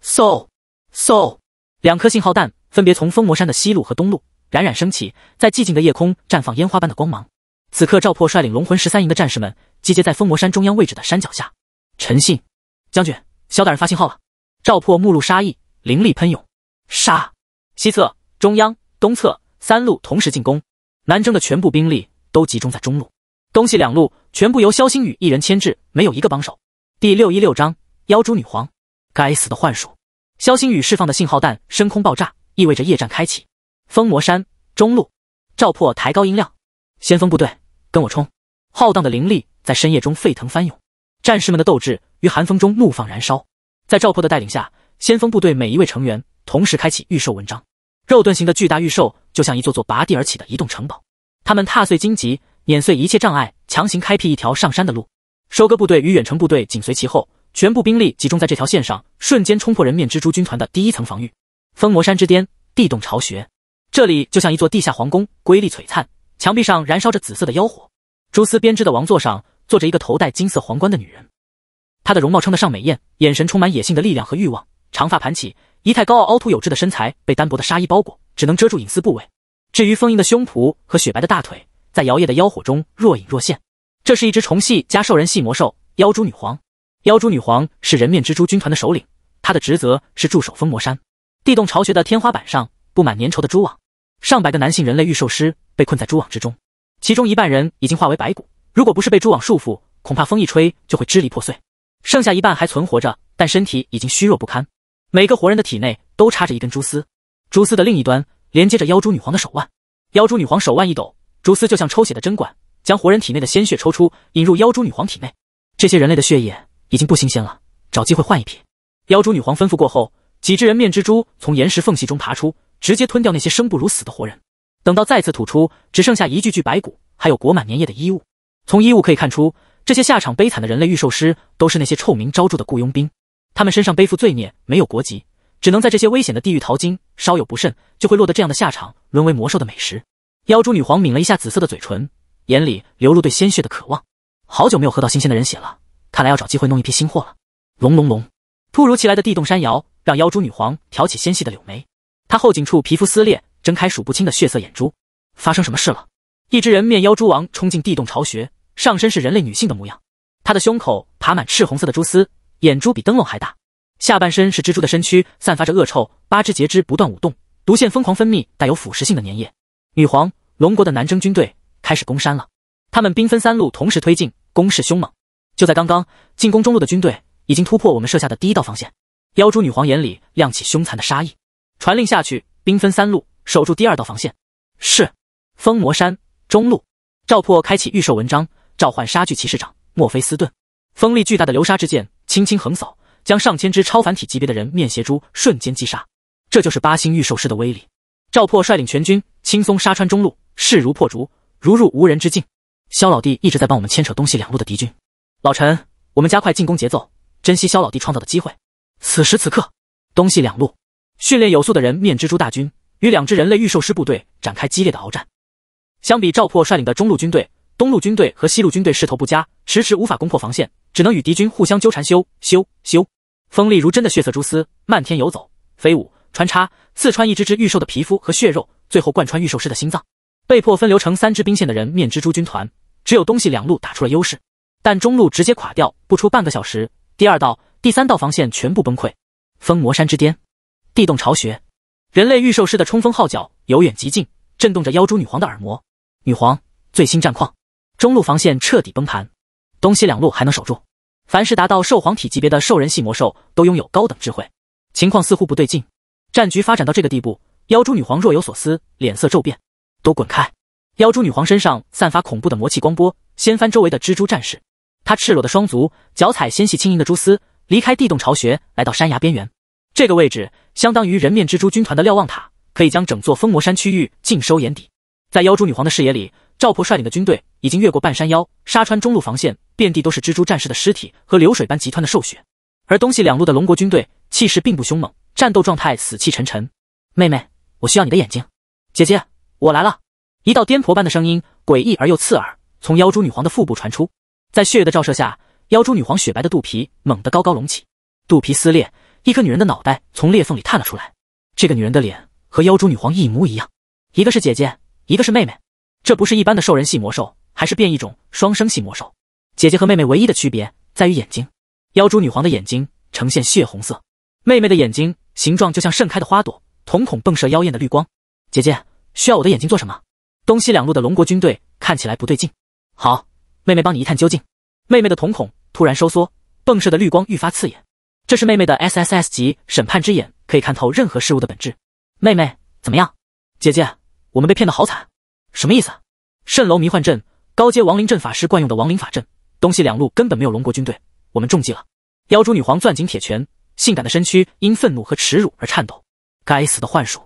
嗖，嗖！两颗信号弹分别从封魔山的西路和东路冉冉升起，在寂静的夜空绽放烟花般的光芒。此刻，赵破率领龙魂十三营的战士们集结在封魔山中央位置的山脚下。陈信将军，萧大人发信号了。赵破目露杀意，灵力喷涌，杀！西侧、中央、东侧三路同时进攻，南征的全部兵力都集中在中路，东西两路全部由萧星宇一人牵制，没有一个帮手。第六一六章：妖珠女皇。该死的幻术！肖星宇释放的信号弹升空爆炸，意味着夜战开启。封魔山中路，赵破抬高音量：“先锋部队，跟我冲！”浩荡的灵力在深夜中沸腾翻涌，战士们的斗志于寒风中怒放燃烧。在赵破的带领下，先锋部队每一位成员同时开启预售文章，肉盾型的巨大预售就像一座座拔地而起的移动城堡，他们踏碎荆棘，碾碎一切障碍，强行开辟一条上山的路。收割部队与远程部队紧随其后，全部兵力集中在这条线上，瞬间冲破人面蜘蛛军团的第一层防御。封魔山之巅，地动巢穴，这里就像一座地下皇宫，瑰丽璀璨，墙壁上燃烧着紫色的妖火。蛛丝编织的王座上坐着一个头戴金色皇冠的女人，她的容貌称得上美艳，眼神充满野性的力量和欲望。长发盘起，仪态高傲，凹凸有致的身材被单薄的纱衣包裹，只能遮住隐私部位。至于丰盈的胸脯和雪白的大腿，在摇曳的妖火中若隐若现。这是一只虫系加兽人系魔兽妖蛛女皇。妖蛛女皇是人面蜘蛛军团的首领，她的职责是驻守封魔山地洞巢穴的天花板上，布满粘稠的蛛网，上百个男性人类御兽师被困在蛛网之中，其中一半人已经化为白骨，如果不是被蛛网束缚，恐怕风一吹就会支离破碎。剩下一半还存活着，但身体已经虚弱不堪。每个活人的体内都插着一根蛛丝，蛛丝的另一端连接着妖蛛女皇的手腕。妖蛛女皇手腕一抖，蛛丝就像抽血的针管。将活人体内的鲜血抽出，引入妖蛛女皇体内。这些人类的血液已经不新鲜了，找机会换一批。妖蛛女皇吩咐过后，几只人面蜘蛛从岩石缝隙中爬出，直接吞掉那些生不如死的活人。等到再次吐出，只剩下一具具白骨，还有裹满粘液的衣物。从衣物可以看出，这些下场悲惨的人类御兽师都是那些臭名昭著的雇佣兵，他们身上背负罪孽，没有国籍，只能在这些危险的地狱淘金。稍有不慎，就会落得这样的下场，沦为魔兽的美食。妖蛛女皇抿了一下紫色的嘴唇。眼里流露对鲜血的渴望，好久没有喝到新鲜的人血了，看来要找机会弄一批新货了。隆隆隆！突如其来的地动山摇，让妖蛛女皇挑起纤细的柳眉。她后颈处皮肤撕裂，睁开数不清的血色眼珠。发生什么事了？一只人面妖蛛王冲进地洞巢穴，上身是人类女性的模样，她的胸口爬满赤红色的蛛丝，眼珠比灯笼还大。下半身是蜘蛛的身躯，散发着恶臭，八只节肢不断舞动，毒腺疯狂分泌带有腐蚀性的粘液。女皇，龙国的南征军队。开始攻山了，他们兵分三路，同时推进，攻势凶猛。就在刚刚，进攻中路的军队已经突破我们设下的第一道防线。妖蛛女皇眼里亮起凶残的杀意，传令下去，兵分三路，守住第二道防线。是。封魔山中路，赵破开启御兽文章，召唤沙巨骑士长墨菲斯顿，锋利巨大的流沙之剑轻轻横扫，将上千只超凡体级别的人面邪蛛瞬间击杀。这就是八星御兽师的威力。赵破率领全军轻松杀穿中路，势如破竹。如入无人之境，肖老弟一直在帮我们牵扯东西两路的敌军。老陈，我们加快进攻节奏，珍惜肖老弟创造的机会。此时此刻，东西两路训练有素的人面蜘蛛大军与两支人类御兽师部队展开激烈的鏖战。相比赵破率领的中路军队，东路军队和西路军队势头不佳，迟迟无法攻破防线，只能与敌军互相纠缠。修修修，锋利如针的血色蛛丝漫天游走、飞舞、穿插，刺穿一只只御兽的皮肤和血肉，最后贯穿御兽师的心脏。被迫分流成三支兵线的人面蜘蛛军团，只有东西两路打出了优势，但中路直接垮掉。不出半个小时，第二道、第三道防线全部崩溃。封魔山之巅，地动巢穴，人类御兽师的冲锋号角由远及近，震动着妖蛛女皇的耳膜。女皇，最新战况，中路防线彻底崩盘，东西两路还能守住。凡是达到兽皇体级别的兽人系魔兽，都拥有高等智慧。情况似乎不对劲，战局发展到这个地步，妖蛛女皇若有所思，脸色骤变。都滚开！妖蛛女皇身上散发恐怖的魔气光波，掀翻周围的蜘蛛战士。她赤裸的双足，脚踩纤细轻盈的蛛丝，离开地洞巢穴，来到山崖边缘。这个位置相当于人面蜘蛛军团的瞭望塔，可以将整座封魔山区域尽收眼底。在妖蛛女皇的视野里，赵婆率领的军队已经越过半山腰，杀穿中路防线，遍地都是蜘蛛战士的尸体和流水般集团的兽血。而东西两路的龙国军队气势并不凶猛，战斗状态死气沉沉。妹妹，我需要你的眼睛，姐姐。我来了，一道颠婆般的声音，诡异而又刺耳，从妖珠女皇的腹部传出。在血液的照射下，妖珠女皇雪白的肚皮猛地高高隆起，肚皮撕裂，一颗女人的脑袋从裂缝里探了出来。这个女人的脸和妖珠女皇一模一样，一个是姐姐，一个是妹妹。这不是一般的兽人系魔兽，还是变异种双生系魔兽。姐姐和妹妹唯一的区别在于眼睛，妖珠女皇的眼睛呈现血红色，妹妹的眼睛形状就像盛开的花朵，瞳孔迸射妖艳的绿光。姐姐。需要我的眼睛做什么？东西两路的龙国军队看起来不对劲。好，妹妹帮你一探究竟。妹妹的瞳孔突然收缩，迸射的绿光愈发刺眼。这是妹妹的 S S S 级审判之眼，可以看透任何事物的本质。妹妹怎么样？姐姐，我们被骗得好惨。什么意思？蜃楼迷幻阵，高阶亡灵阵法师惯用的亡灵法阵。东西两路根本没有龙国军队，我们中计了。妖珠女皇攥紧铁拳，性感的身躯因愤怒和耻辱而颤抖。该死的幻术！